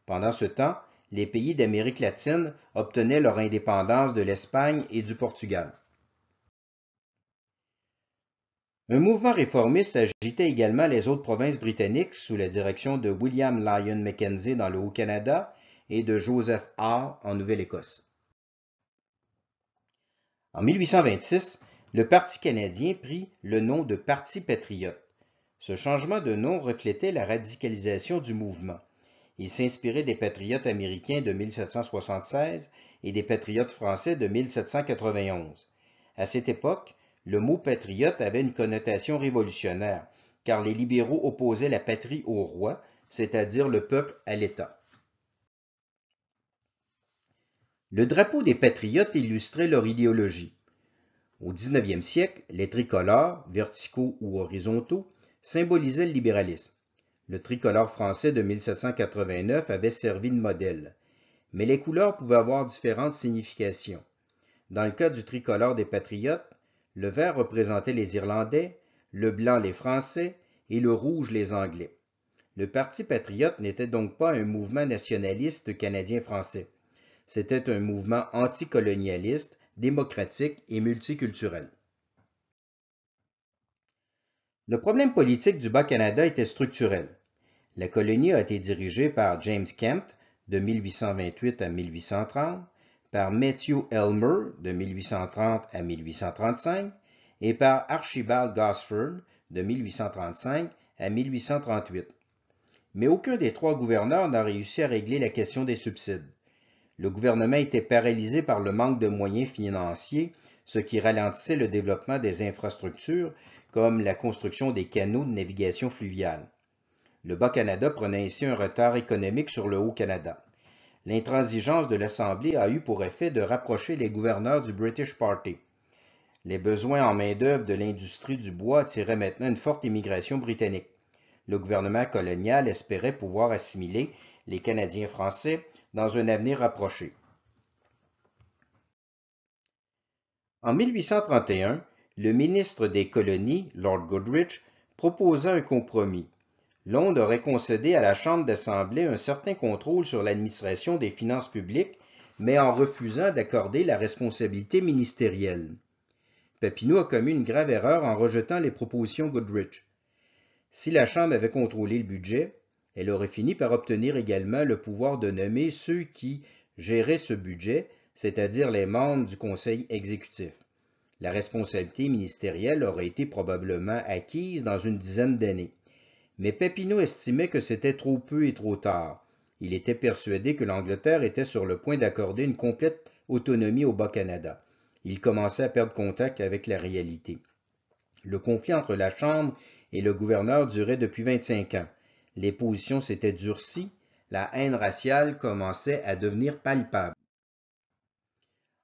Pendant ce temps, les pays d'Amérique latine obtenaient leur indépendance de l'Espagne et du Portugal. Un mouvement réformiste agitait également les autres provinces britanniques sous la direction de William Lyon Mackenzie dans le Haut-Canada et de Joseph A. en Nouvelle-Écosse. En 1826, le Parti canadien prit le nom de Parti patriote. Ce changement de nom reflétait la radicalisation du mouvement. Il s'inspirait des patriotes américains de 1776 et des patriotes français de 1791. À cette époque, le mot patriote avait une connotation révolutionnaire, car les libéraux opposaient la patrie au roi, c'est-à-dire le peuple à l'État. Le drapeau des patriotes illustrait leur idéologie. Au 19e siècle, les tricolores, verticaux ou horizontaux, symbolisaient le libéralisme. Le tricolore français de 1789 avait servi de modèle, mais les couleurs pouvaient avoir différentes significations. Dans le cas du tricolore des patriotes, le vert représentait les Irlandais, le blanc les Français et le rouge les Anglais. Le Parti patriote n'était donc pas un mouvement nationaliste canadien-français. C'était un mouvement anticolonialiste, démocratique et multiculturel. Le problème politique du Bas-Canada était structurel. La colonie a été dirigée par James Kemp de 1828 à 1830, par Matthew Elmer de 1830 à 1835 et par Archibald Gosford de 1835 à 1838. Mais aucun des trois gouverneurs n'a réussi à régler la question des subsides. Le gouvernement était paralysé par le manque de moyens financiers, ce qui ralentissait le développement des infrastructures comme la construction des canaux de navigation fluviale. Le Bas-Canada prenait ainsi un retard économique sur le Haut-Canada. L'intransigeance de l'Assemblée a eu pour effet de rapprocher les gouverneurs du British Party. Les besoins en main-d'œuvre de l'industrie du bois attiraient maintenant une forte immigration britannique. Le gouvernement colonial espérait pouvoir assimiler les Canadiens français dans un avenir rapproché. En 1831, le ministre des Colonies, Lord Goodrich, proposa un compromis. Londres aurait concédé à la Chambre d'Assemblée un certain contrôle sur l'administration des finances publiques, mais en refusant d'accorder la responsabilité ministérielle. Papineau a commis une grave erreur en rejetant les propositions Goodrich. Si la Chambre avait contrôlé le budget, elle aurait fini par obtenir également le pouvoir de nommer ceux qui géraient ce budget, c'est-à-dire les membres du conseil exécutif. La responsabilité ministérielle aurait été probablement acquise dans une dizaine d'années. Mais Pépineau estimait que c'était trop peu et trop tard. Il était persuadé que l'Angleterre était sur le point d'accorder une complète autonomie au Bas-Canada. Il commençait à perdre contact avec la réalité. Le conflit entre la Chambre et le gouverneur durait depuis 25 ans les positions s'étaient durcies, la haine raciale commençait à devenir palpable.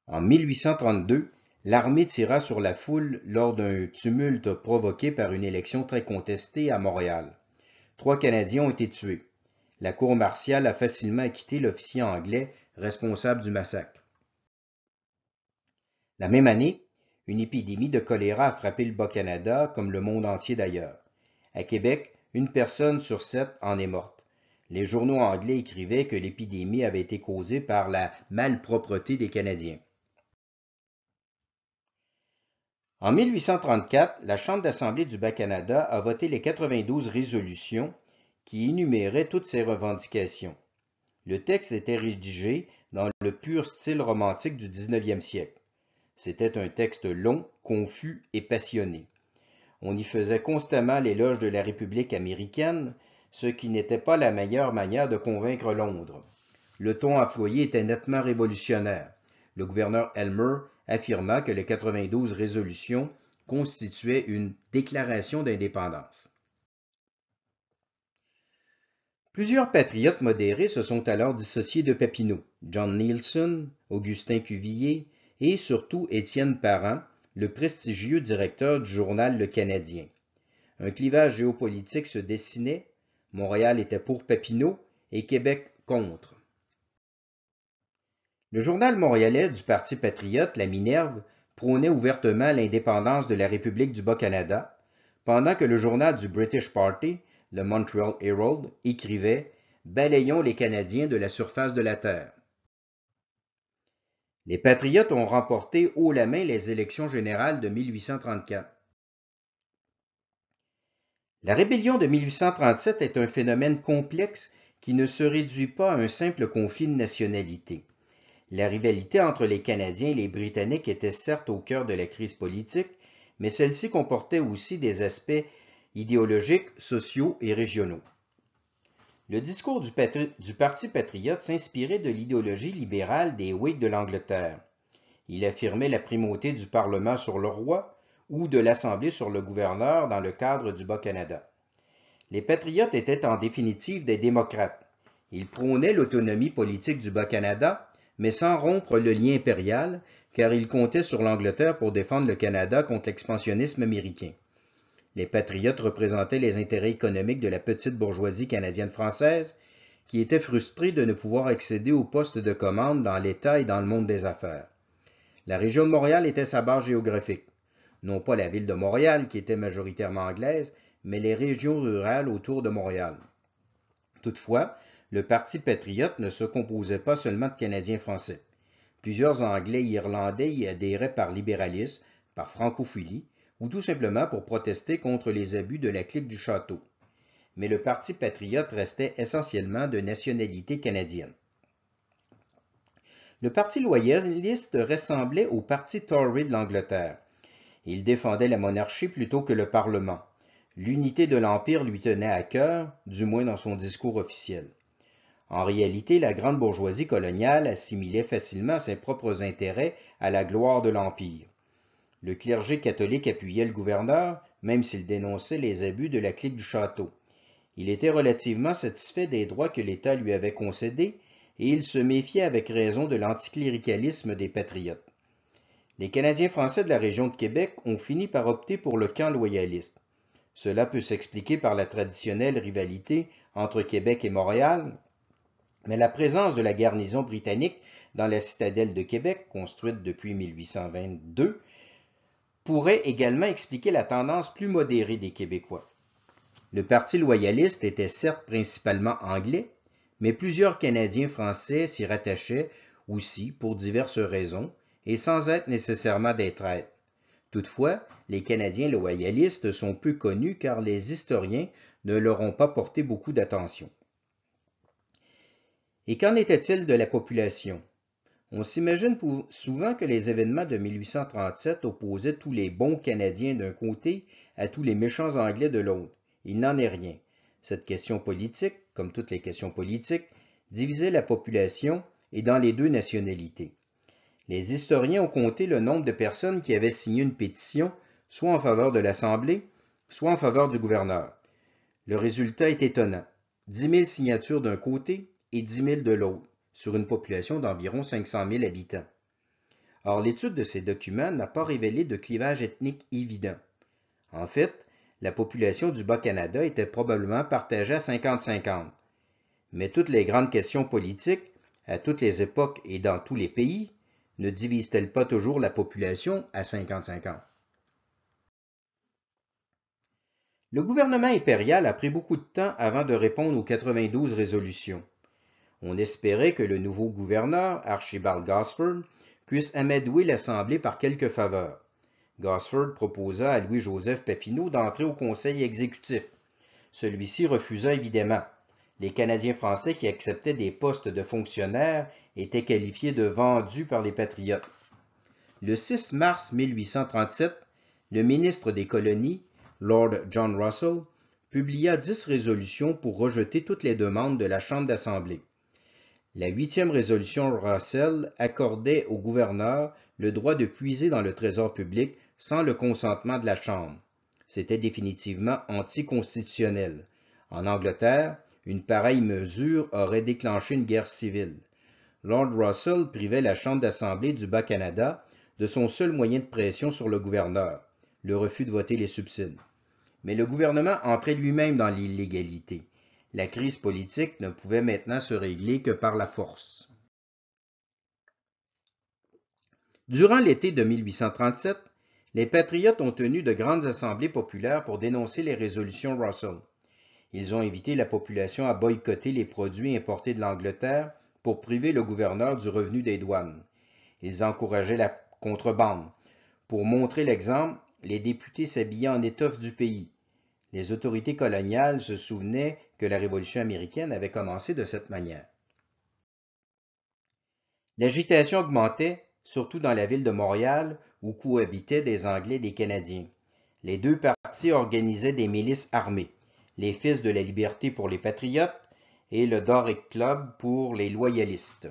En 1832, l'armée tira sur la foule lors d'un tumulte provoqué par une élection très contestée à Montréal. Trois Canadiens ont été tués. La cour martiale a facilement acquitté l'officier anglais responsable du massacre. La même année, une épidémie de choléra a frappé le Bas-Canada comme le monde entier d'ailleurs. À Québec, une personne sur sept en est morte. Les journaux anglais écrivaient que l'épidémie avait été causée par la malpropreté des Canadiens. En 1834, la Chambre d'assemblée du Bas-Canada a voté les 92 résolutions qui énuméraient toutes ces revendications. Le texte était rédigé dans le pur style romantique du 19e siècle. C'était un texte long, confus et passionné. On y faisait constamment l'éloge de la République américaine, ce qui n'était pas la meilleure manière de convaincre Londres. Le ton employé était nettement révolutionnaire. Le gouverneur Elmer affirma que les 92 résolutions constituaient une déclaration d'indépendance. Plusieurs patriotes modérés se sont alors dissociés de Papineau, John Nielsen, Augustin Cuvier et surtout Étienne Parent, le prestigieux directeur du journal Le Canadien. Un clivage géopolitique se dessinait, Montréal était pour Papineau et Québec contre. Le journal montréalais du Parti patriote, La Minerve, prônait ouvertement l'indépendance de la République du Bas-Canada, pendant que le journal du British Party, le Montreal Herald, écrivait Balayons les Canadiens de la surface de la Terre. Les patriotes ont remporté haut la main les élections générales de 1834. La rébellion de 1837 est un phénomène complexe qui ne se réduit pas à un simple conflit de nationalité. La rivalité entre les Canadiens et les Britanniques était certes au cœur de la crise politique, mais celle-ci comportait aussi des aspects idéologiques, sociaux et régionaux. Le discours du, Parti patriote s'inspirait de l'idéologie libérale des Whigs de l'Angleterre. Il affirmait la primauté du Parlement sur le roi ou de l'Assemblée sur le gouverneur dans le cadre du Bas-Canada. Les patriotes étaient en définitive des démocrates. Ils prônaient l'autonomie politique du Bas-Canada, mais sans rompre le lien impérial, car ils comptaient sur l'Angleterre pour défendre le Canada contre l'expansionnisme américain. Les patriotes représentaient les intérêts économiques de la petite bourgeoisie canadienne-française, qui était frustrée de ne pouvoir accéder aux postes de commande dans l'État et dans le monde des affaires. La région de Montréal était sa barre géographique, non pas la ville de Montréal, qui était majoritairement anglaise, mais les régions rurales autour de Montréal. Toutefois, le Parti patriote ne se composait pas seulement de Canadiens français. Plusieurs Anglais et Irlandais y adhéraient par libéralisme, par francophilie, ou tout simplement pour protester contre les abus de la clique du château. Mais le Parti patriote restait essentiellement de nationalité canadienne. Le Parti loyaliste ressemblait au Parti Tory de l'Angleterre. Il défendait la monarchie plutôt que le Parlement. L'unité de l'Empire lui tenait à cœur, du moins dans son discours officiel. En réalité, la grande bourgeoisie coloniale assimilait facilement ses propres intérêts à la gloire de l'Empire. Le clergé catholique appuyait le gouverneur, même s'il dénonçait les abus de la clique du château. Il était relativement satisfait des droits que l'État lui avait concédés, et il se méfiait avec raison de l'anticléricalisme des patriotes. Les Canadiens français de la région de Québec ont fini par opter pour le camp loyaliste. Cela peut s'expliquer par la traditionnelle rivalité entre Québec et Montréal, mais la présence de la garnison britannique dans la citadelle de Québec, construite depuis 1822, pourrait également expliquer la tendance plus modérée des Québécois. Le Parti loyaliste était certes principalement anglais, mais plusieurs Canadiens français s'y rattachaient aussi pour diverses raisons et sans être nécessairement des traîtres. Toutefois, les Canadiens loyalistes sont peu connus car les historiens ne leur ont pas porté beaucoup d'attention. Et qu'en était-il de la population on s'imagine souvent que les événements de 1837 opposaient tous les bons Canadiens d'un côté à tous les méchants Anglais de l'autre. Il n'en est rien. Cette question politique, comme toutes les questions politiques, divisait la population et dans les deux nationalités. Les historiens ont compté le nombre de personnes qui avaient signé une pétition, soit en faveur de l'Assemblée, soit en faveur du gouverneur. Le résultat est étonnant. 10 000 signatures d'un côté et 10 000 de l'autre sur une population d'environ 500 000 habitants. Or, l'étude de ces documents n'a pas révélé de clivage ethnique évident. En fait, la population du Bas-Canada était probablement partagée à 50-50. Mais toutes les grandes questions politiques, à toutes les époques et dans tous les pays, ne divisent-elles pas toujours la population à 50-50? Le gouvernement impérial a pris beaucoup de temps avant de répondre aux 92 résolutions. On espérait que le nouveau gouverneur, Archibald Gosford, puisse amadouer l'Assemblée par quelques faveurs. Gosford proposa à Louis-Joseph Papineau d'entrer au conseil exécutif. Celui-ci refusa évidemment. Les Canadiens français qui acceptaient des postes de fonctionnaires étaient qualifiés de vendus par les patriotes. Le 6 mars 1837, le ministre des Colonies, Lord John Russell, publia dix résolutions pour rejeter toutes les demandes de la Chambre d'Assemblée. La huitième résolution Russell accordait au gouverneur le droit de puiser dans le trésor public sans le consentement de la Chambre. C'était définitivement anticonstitutionnel. En Angleterre, une pareille mesure aurait déclenché une guerre civile. Lord Russell privait la Chambre d'assemblée du Bas-Canada de son seul moyen de pression sur le gouverneur, le refus de voter les subsides. Mais le gouvernement entrait lui-même dans l'illégalité. La crise politique ne pouvait maintenant se régler que par la force. Durant l'été de 1837, les patriotes ont tenu de grandes assemblées populaires pour dénoncer les résolutions Russell. Ils ont invité la population à boycotter les produits importés de l'Angleterre pour priver le gouverneur du revenu des douanes. Ils encourageaient la contrebande. Pour montrer l'exemple, les députés s'habillaient en étoffe du pays. Les autorités coloniales se souvenaient que la Révolution américaine avait commencé de cette manière. L'agitation augmentait, surtout dans la ville de Montréal, où cohabitaient des Anglais et des Canadiens. Les deux partis organisaient des milices armées, les Fils de la Liberté pour les patriotes et le Doric Club pour les loyalistes.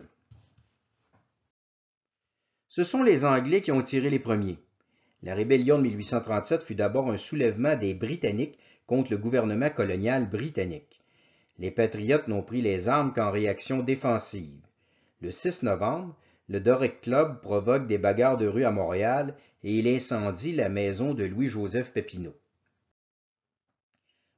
Ce sont les Anglais qui ont tiré les premiers. La rébellion de 1837 fut d'abord un soulèvement des Britanniques contre le gouvernement colonial britannique. Les patriotes n'ont pris les armes qu'en réaction défensive. Le 6 novembre, le Doric Club provoque des bagarres de rue à Montréal et il incendie la maison de Louis-Joseph Pépineau.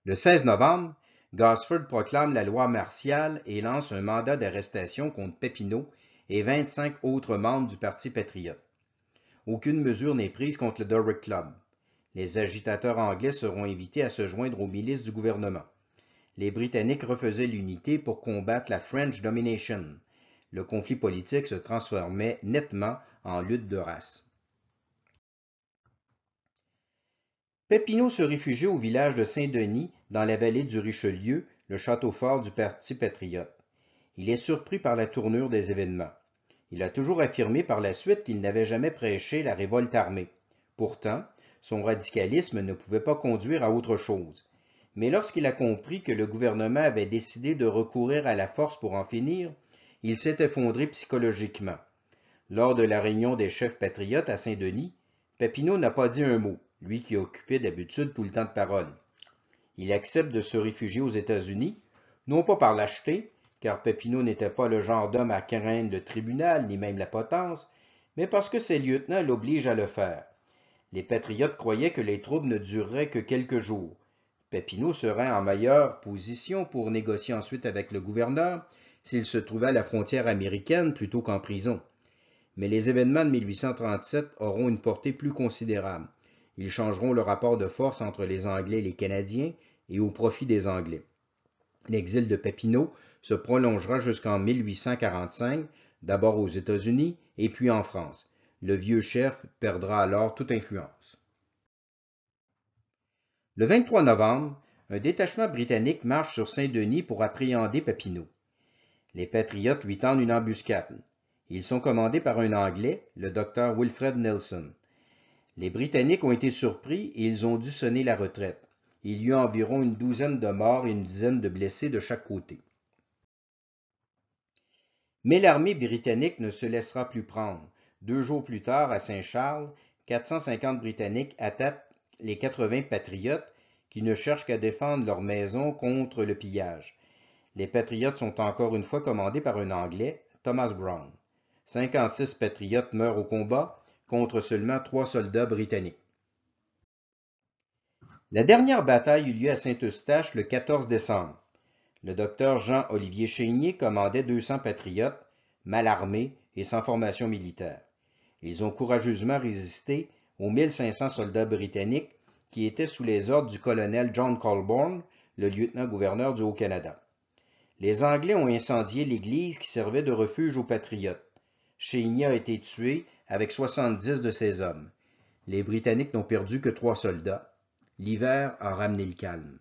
Le 16 novembre, Gosford proclame la loi martiale et lance un mandat d'arrestation contre Pépineau et 25 autres membres du Parti patriote. Aucune mesure n'est prise contre le Doric Club. Les agitateurs anglais seront invités à se joindre aux milices du gouvernement. Les Britanniques refaisaient l'unité pour combattre la French Domination. Le conflit politique se transformait nettement en lutte de race. Pépineau se réfugiait au village de Saint-Denis, dans la vallée du Richelieu, le château fort du Parti patriote. Il est surpris par la tournure des événements. Il a toujours affirmé par la suite qu'il n'avait jamais prêché la révolte armée. Pourtant, son radicalisme ne pouvait pas conduire à autre chose. Mais lorsqu'il a compris que le gouvernement avait décidé de recourir à la force pour en finir, il s'est effondré psychologiquement. Lors de la réunion des chefs patriotes à Saint-Denis, Papineau n'a pas dit un mot, lui qui occupait d'habitude tout le temps de parole. Il accepte de se réfugier aux États-Unis, non pas par lâcheté, car Papineau n'était pas le genre d'homme à craindre le tribunal ni même la potence, mais parce que ses lieutenants l'obligent à le faire. Les patriotes croyaient que les troubles ne dureraient que quelques jours. Papineau serait en meilleure position pour négocier ensuite avec le gouverneur s'il se trouvait à la frontière américaine plutôt qu'en prison. Mais les événements de 1837 auront une portée plus considérable. Ils changeront le rapport de force entre les Anglais et les Canadiens et au profit des Anglais. L'exil de Papineau se prolongera jusqu'en 1845, d'abord aux États-Unis et puis en France. Le vieux chef perdra alors toute influence. Le 23 novembre, un détachement britannique marche sur Saint-Denis pour appréhender Papineau. Les patriotes lui tendent une embuscade. Ils sont commandés par un Anglais, le docteur Wilfred Nelson. Les Britanniques ont été surpris et ils ont dû sonner la retraite. Il y a environ une douzaine de morts et une dizaine de blessés de chaque côté. Mais l'armée britannique ne se laissera plus prendre. Deux jours plus tard, à Saint-Charles, 450 Britanniques attaquent les 80 patriotes qui ne cherchent qu'à défendre leur maison contre le pillage. Les patriotes sont encore une fois commandés par un Anglais, Thomas Brown. 56 patriotes meurent au combat contre seulement trois soldats britanniques. La dernière bataille eut lieu à Saint-Eustache le 14 décembre. Le docteur Jean-Olivier Chénier commandait 200 patriotes, mal armés et sans formation militaire. Ils ont courageusement résisté aux 1500 soldats britanniques qui étaient sous les ordres du colonel John Colborne, le lieutenant-gouverneur du Haut-Canada. Les Anglais ont incendié l'église qui servait de refuge aux patriotes. Chéigny a été tué avec 70 de ses hommes. Les Britanniques n'ont perdu que trois soldats. L'hiver a ramené le calme.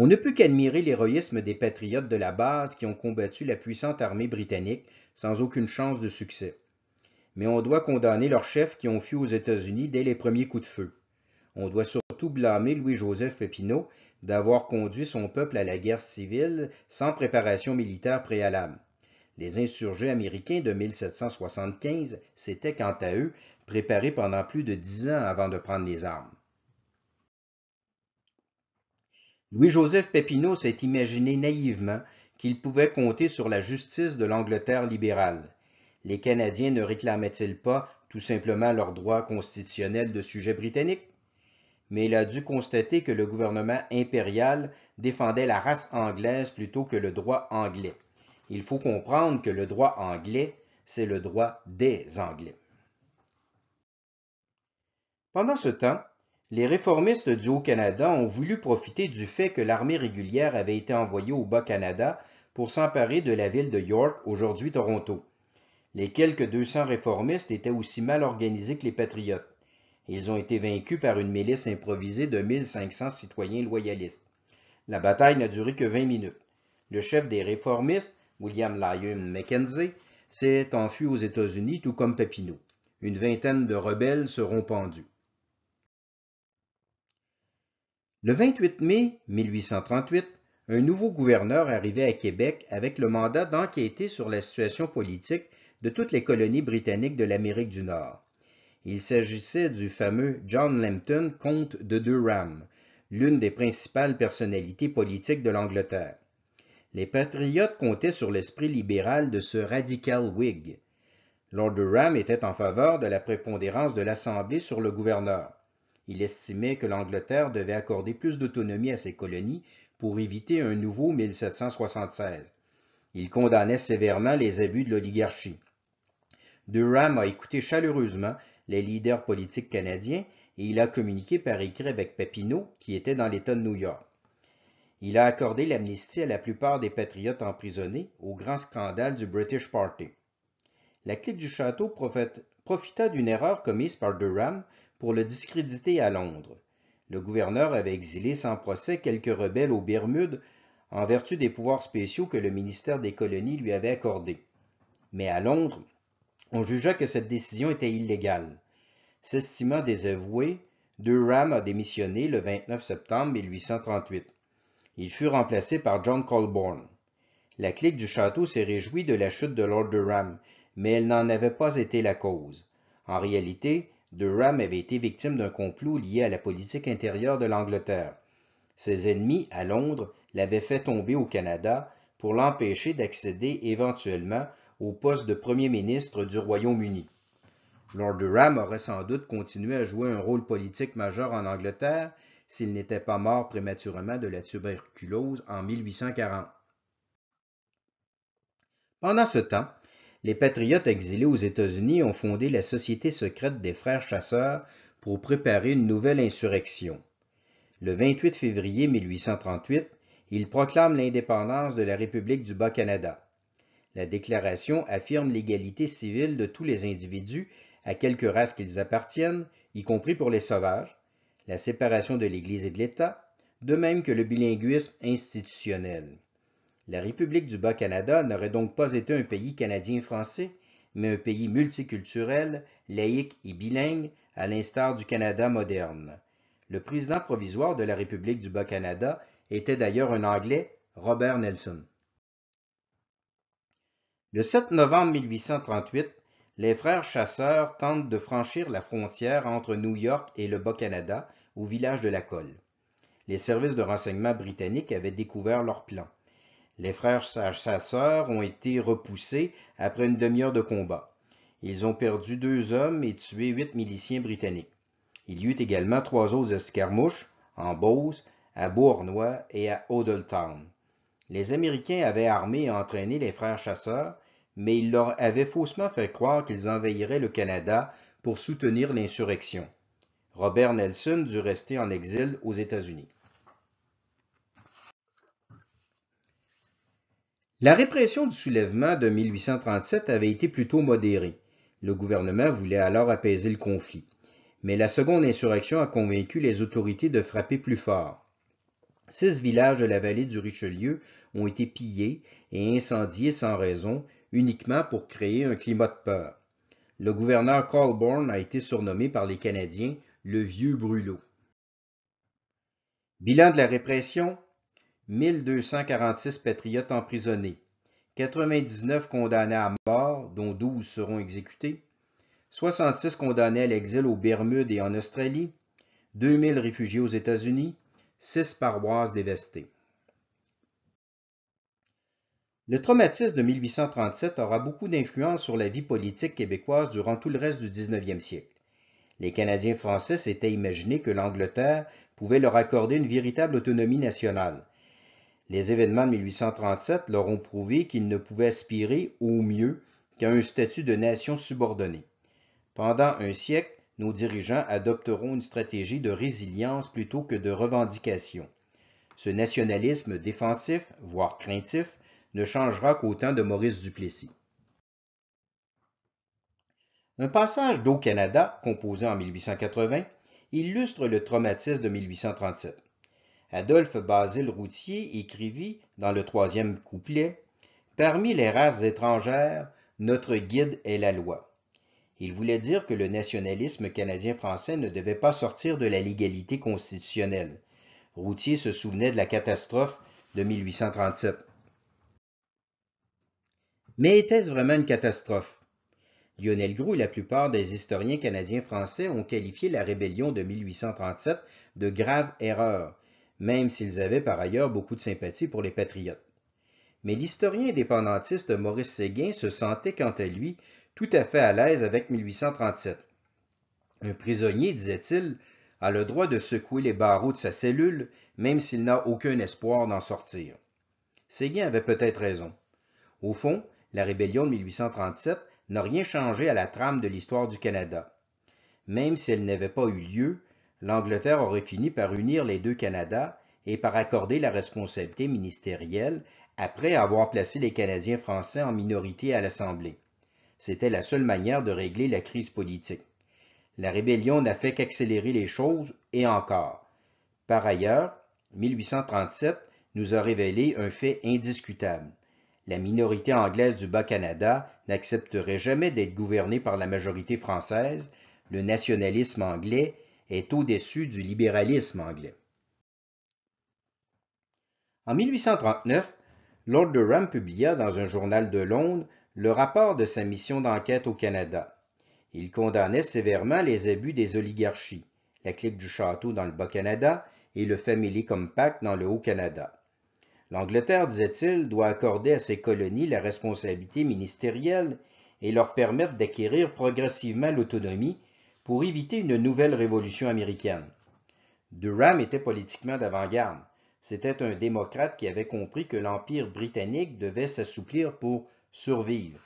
On ne peut qu'admirer l'héroïsme des patriotes de la base qui ont combattu la puissante armée britannique sans aucune chance de succès. Mais on doit condamner leurs chefs qui ont fui aux États-Unis dès les premiers coups de feu. On doit surtout blâmer Louis-Joseph Papineau d'avoir conduit son peuple à la guerre civile sans préparation militaire préalable. Les insurgés américains de 1775 s'étaient quant à eux préparés pendant plus de dix ans avant de prendre les armes. Louis-Joseph Papineau s'est imaginé naïvement qu'il pouvait compter sur la justice de l'Angleterre libérale. Les Canadiens ne réclamaient-ils pas tout simplement leurs droits constitutionnels de sujets britanniques? Mais il a dû constater que le gouvernement impérial défendait la race anglaise plutôt que le droit anglais. Il faut comprendre que le droit anglais, c'est le droit des Anglais. Pendant ce temps, les réformistes du Haut-Canada ont voulu profiter du fait que l'armée régulière avait été envoyée au Bas-Canada pour s'emparer de la ville de York, aujourd'hui Toronto. Les quelques 200 réformistes étaient aussi mal organisés que les patriotes. Ils ont été vaincus par une milice improvisée de 1500 citoyens loyalistes. La bataille n'a duré que 20 minutes. Le chef des réformistes, William Lyon Mackenzie, s'est enfui aux États-Unis tout comme Papineau. Une vingtaine de rebelles seront pendus. Le 28 mai 1838, un nouveau gouverneur arrivait à Québec avec le mandat d'enquêter sur la situation politique de toutes les colonies britanniques de l'Amérique du Nord. Il s'agissait du fameux John Lambton, comte de Durham, l'une des principales personnalités politiques de l'Angleterre. Les patriotes comptaient sur l'esprit libéral de ce radical Whig. Lord Durham était en faveur de la prépondérance de l'Assemblée sur le gouverneur. Il estimait que l'Angleterre devait accorder plus d'autonomie à ses colonies pour éviter un nouveau 1776. Il condamnait sévèrement les abus de l'oligarchie. Durham a écouté chaleureusement les leaders politiques canadiens et il a communiqué par écrit avec Papineau, qui était dans l'État de New York. Il a accordé l'amnistie à la plupart des patriotes emprisonnés au grand scandale du British Party. La clique du château profita d'une erreur commise par Durham pour le discréditer à Londres. Le gouverneur avait exilé sans procès quelques rebelles aux Bermudes en vertu des pouvoirs spéciaux que le ministère des colonies lui avait accordés. Mais à Londres, on jugea que cette décision était illégale. S'estimant désavoué, Durham a démissionné le 29 septembre 1838. Il fut remplacé par John Colborne. La clique du château s'est réjouie de la chute de Lord Durham, mais elle n'en avait pas été la cause. En réalité, Durham avait été victime d'un complot lié à la politique intérieure de l'Angleterre. Ses ennemis à Londres l'avaient fait tomber au Canada pour l'empêcher d'accéder éventuellement au poste de Premier ministre du Royaume-Uni. Lord Durham aurait sans doute continué à jouer un rôle politique majeur en Angleterre s'il n'était pas mort prématurément de la tuberculose en 1840. Pendant ce temps, les patriotes exilés aux États-Unis ont fondé la Société secrète des frères chasseurs pour préparer une nouvelle insurrection. Le 28 février 1838, ils proclament l'indépendance de la République du Bas-Canada. La déclaration affirme l'égalité civile de tous les individus, à quelque race qu'ils appartiennent, y compris pour les sauvages, la séparation de l'Église et de l'État, de même que le bilinguisme institutionnel. La République du Bas-Canada n'aurait donc pas été un pays canadien-français, mais un pays multiculturel, laïque et bilingue, à l'instar du Canada moderne. Le président provisoire de la République du Bas-Canada était d'ailleurs un Anglais, Robert Nelson. Le 7 novembre 1838, les frères chasseurs tentent de franchir la frontière entre New York et le Bas-Canada au village de la Colle. Les services de renseignement britanniques avaient découvert leur plan. Les frères chasseurs ont été repoussés après une demi-heure de combat. Ils ont perdu deux hommes et tué huit miliciens britanniques. Il y eut également trois autres escarmouches, en Beauce, à Bournois et à Odeltown. Les Américains avaient armé et entraîné les frères chasseurs, mais ils leur avaient faussement fait croire qu'ils envahiraient le Canada pour soutenir l'insurrection. Robert Nelson dut rester en exil aux États-Unis. La répression du soulèvement de 1837 avait été plutôt modérée. Le gouvernement voulait alors apaiser le conflit. Mais la seconde insurrection a convaincu les autorités de frapper plus fort. Six villages de la vallée du Richelieu ont été pillés et incendiés sans raison, uniquement pour créer un climat de peur. Le gouverneur Colborne a été surnommé par les Canadiens le vieux brûlot. Bilan de la répression, 1246 patriotes emprisonnés, 99 condamnés à mort, dont 12 seront exécutés, 66 condamnés à l'exil aux Bermudes et en Australie, 2000 réfugiés aux États-Unis, 6 paroisses dévastées. Le traumatisme de 1837 aura beaucoup d'influence sur la vie politique québécoise durant tout le reste du 19e siècle. Les Canadiens français s'étaient imaginés que l'Angleterre pouvait leur accorder une véritable autonomie nationale. Les événements de 1837 leur ont prouvé qu'ils ne pouvaient aspirer au mieux qu'à un statut de nation subordonnée. Pendant un siècle, nos dirigeants adopteront une stratégie de résilience plutôt que de revendication. Ce nationalisme défensif, voire craintif, ne changera qu'au temps de Maurice Duplessis. Un passage d'Au Canada, composé en 1880, illustre le traumatisme de 1837. Adolphe Basile Routier écrivit, dans le troisième couplet, Parmi les races étrangères, notre guide est la loi. Il voulait dire que le nationalisme canadien-français ne devait pas sortir de la légalité constitutionnelle. Routier se souvenait de la catastrophe de 1837. Mais était-ce vraiment une catastrophe? Lionel Gros et la plupart des historiens canadiens-français ont qualifié la rébellion de 1837 de grave erreur même s'ils avaient par ailleurs beaucoup de sympathie pour les patriotes. Mais l'historien indépendantiste Maurice Séguin se sentait quant à lui tout à fait à l'aise avec 1837. Un prisonnier, disait-il, a le droit de secouer les barreaux de sa cellule, même s'il n'a aucun espoir d'en sortir. Séguin avait peut-être raison. Au fond, la rébellion de 1837 n'a rien changé à la trame de l'histoire du Canada. Même si elle n'avait pas eu lieu, l'Angleterre aurait fini par unir les deux Canada et par accorder la responsabilité ministérielle après avoir placé les Canadiens français en minorité à l'Assemblée. C'était la seule manière de régler la crise politique. La rébellion n'a fait qu'accélérer les choses, et encore. Par ailleurs, 1837 nous a révélé un fait indiscutable. La minorité anglaise du Bas-Canada n'accepterait jamais d'être gouvernée par la majorité française, le nationalisme anglais est au-dessus du libéralisme anglais. En 1839, Lord Durham publia dans un journal de Londres le rapport de sa mission d'enquête au Canada. Il condamnait sévèrement les abus des oligarchies, la clique du château dans le Bas-Canada et le Family Compact dans le Haut-Canada. L'Angleterre, disait-il, doit accorder à ses colonies la responsabilité ministérielle et leur permettre d'acquérir progressivement l'autonomie pour éviter une nouvelle révolution américaine. Durham était politiquement d'avant-garde. C'était un démocrate qui avait compris que l'Empire britannique devait s'assouplir pour survivre.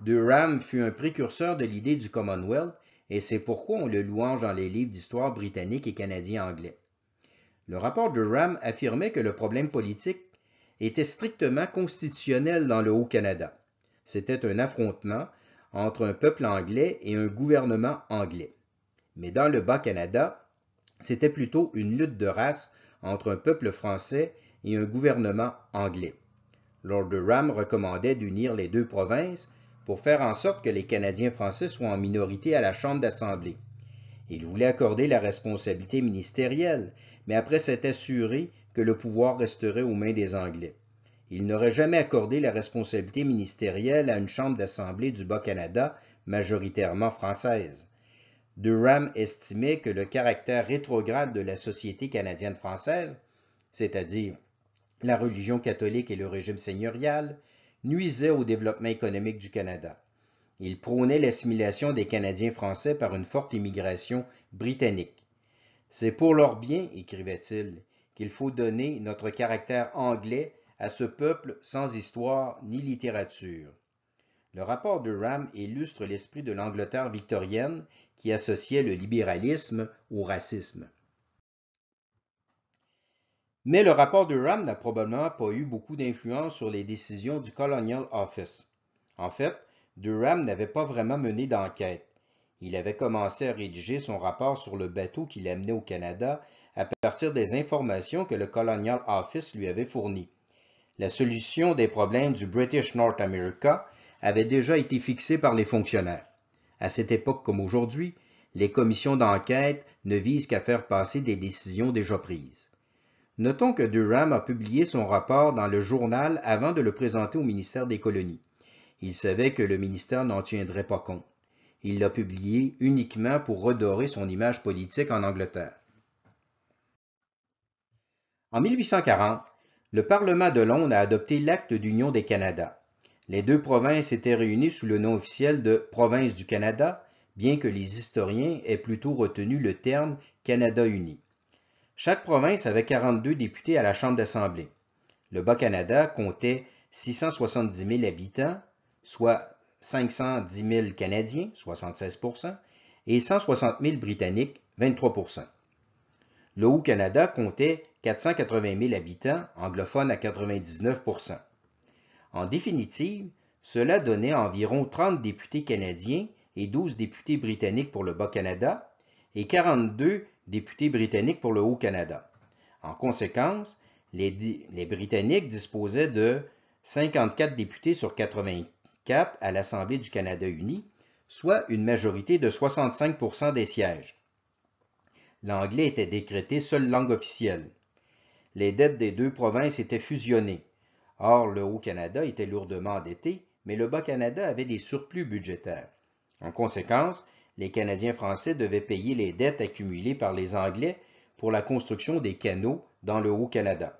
Durham fut un précurseur de l'idée du Commonwealth, et c'est pourquoi on le louange dans les livres d'histoire britannique et canadien-anglais. Le rapport Durham affirmait que le problème politique était strictement constitutionnel dans le Haut-Canada. C'était un affrontement entre un peuple anglais et un gouvernement anglais. Mais dans le Bas-Canada, c'était plutôt une lutte de race entre un peuple français et un gouvernement anglais. Lord Durham recommandait d'unir les deux provinces pour faire en sorte que les Canadiens français soient en minorité à la Chambre d'Assemblée. Il voulait accorder la responsabilité ministérielle, mais après s'être assuré que le pouvoir resterait aux mains des Anglais. Il n'aurait jamais accordé la responsabilité ministérielle à une Chambre d'Assemblée du Bas-Canada majoritairement française. Durham estimait que le caractère rétrograde de la société canadienne-française, c'est-à-dire la religion catholique et le régime seigneurial, nuisait au développement économique du Canada. Il prônait l'assimilation des Canadiens français par une forte immigration britannique. C'est pour leur bien, écrivait-il, qu'il faut donner notre caractère anglais à ce peuple sans histoire ni littérature. Le rapport Durham illustre l'esprit de l'Angleterre victorienne qui associait le libéralisme au racisme. Mais le rapport Durham n'a probablement pas eu beaucoup d'influence sur les décisions du Colonial Office. En fait, Durham n'avait pas vraiment mené d'enquête. Il avait commencé à rédiger son rapport sur le bateau qu'il l'amenait au Canada à partir des informations que le Colonial Office lui avait fournies. La solution des problèmes du British North America avait déjà été fixé par les fonctionnaires. À cette époque comme aujourd'hui, les commissions d'enquête ne visent qu'à faire passer des décisions déjà prises. Notons que Durham a publié son rapport dans le journal avant de le présenter au ministère des Colonies. Il savait que le ministère n'en tiendrait pas compte. Il l'a publié uniquement pour redorer son image politique en Angleterre. En 1840, le Parlement de Londres a adopté l'Acte d'union des Canada. Les deux provinces étaient réunies sous le nom officiel de Province du Canada, bien que les historiens aient plutôt retenu le terme Canada uni. Chaque province avait 42 députés à la Chambre d'assemblée. Le Bas-Canada comptait 670 000 habitants, soit 510 000 Canadiens, 76 et 160 000 Britanniques, 23 Le Haut-Canada comptait 480 000 habitants, anglophones à 99 en définitive, cela donnait environ 30 députés canadiens et 12 députés britanniques pour le Bas-Canada et 42 députés britanniques pour le Haut-Canada. En conséquence, les, les, Britanniques disposaient de 54 députés sur 84 à l'Assemblée du Canada uni, soit une majorité de 65 des sièges. L'anglais était décrété seule langue officielle. Les dettes des deux provinces étaient fusionnées. Or, le Haut-Canada était lourdement endetté, mais le Bas-Canada avait des surplus budgétaires. En conséquence, les Canadiens français devaient payer les dettes accumulées par les Anglais pour la construction des canaux dans le Haut-Canada.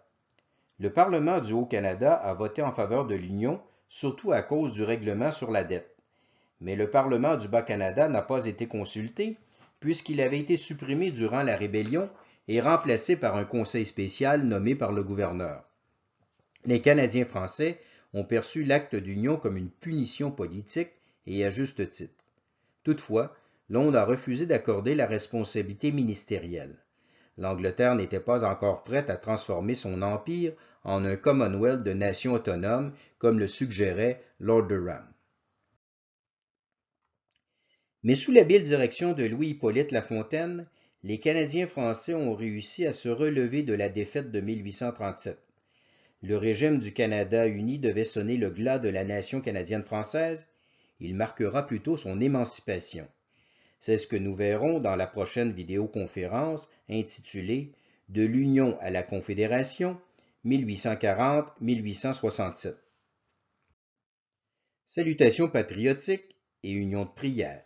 Le Parlement du Haut-Canada a voté en faveur de l'Union, surtout à cause du règlement sur la dette. Mais le Parlement du Bas-Canada n'a pas été consulté, puisqu'il avait été supprimé durant la rébellion et remplacé par un conseil spécial nommé par le gouverneur. Les Canadiens français ont perçu l'acte d'union comme une punition politique et à juste titre. Toutefois, Londres a refusé d'accorder la responsabilité ministérielle. L'Angleterre n'était pas encore prête à transformer son empire en un Commonwealth de nations autonomes, comme le suggérait Lord Durham. Mais sous la belle direction de Louis-Hippolyte Lafontaine, les Canadiens français ont réussi à se relever de la défaite de 1837. Le régime du Canada uni devait sonner le glas de la nation canadienne-française. Il marquera plutôt son émancipation. C'est ce que nous verrons dans la prochaine vidéoconférence intitulée De l'Union à la Confédération 1840-1867. Salutations patriotiques et union de prière.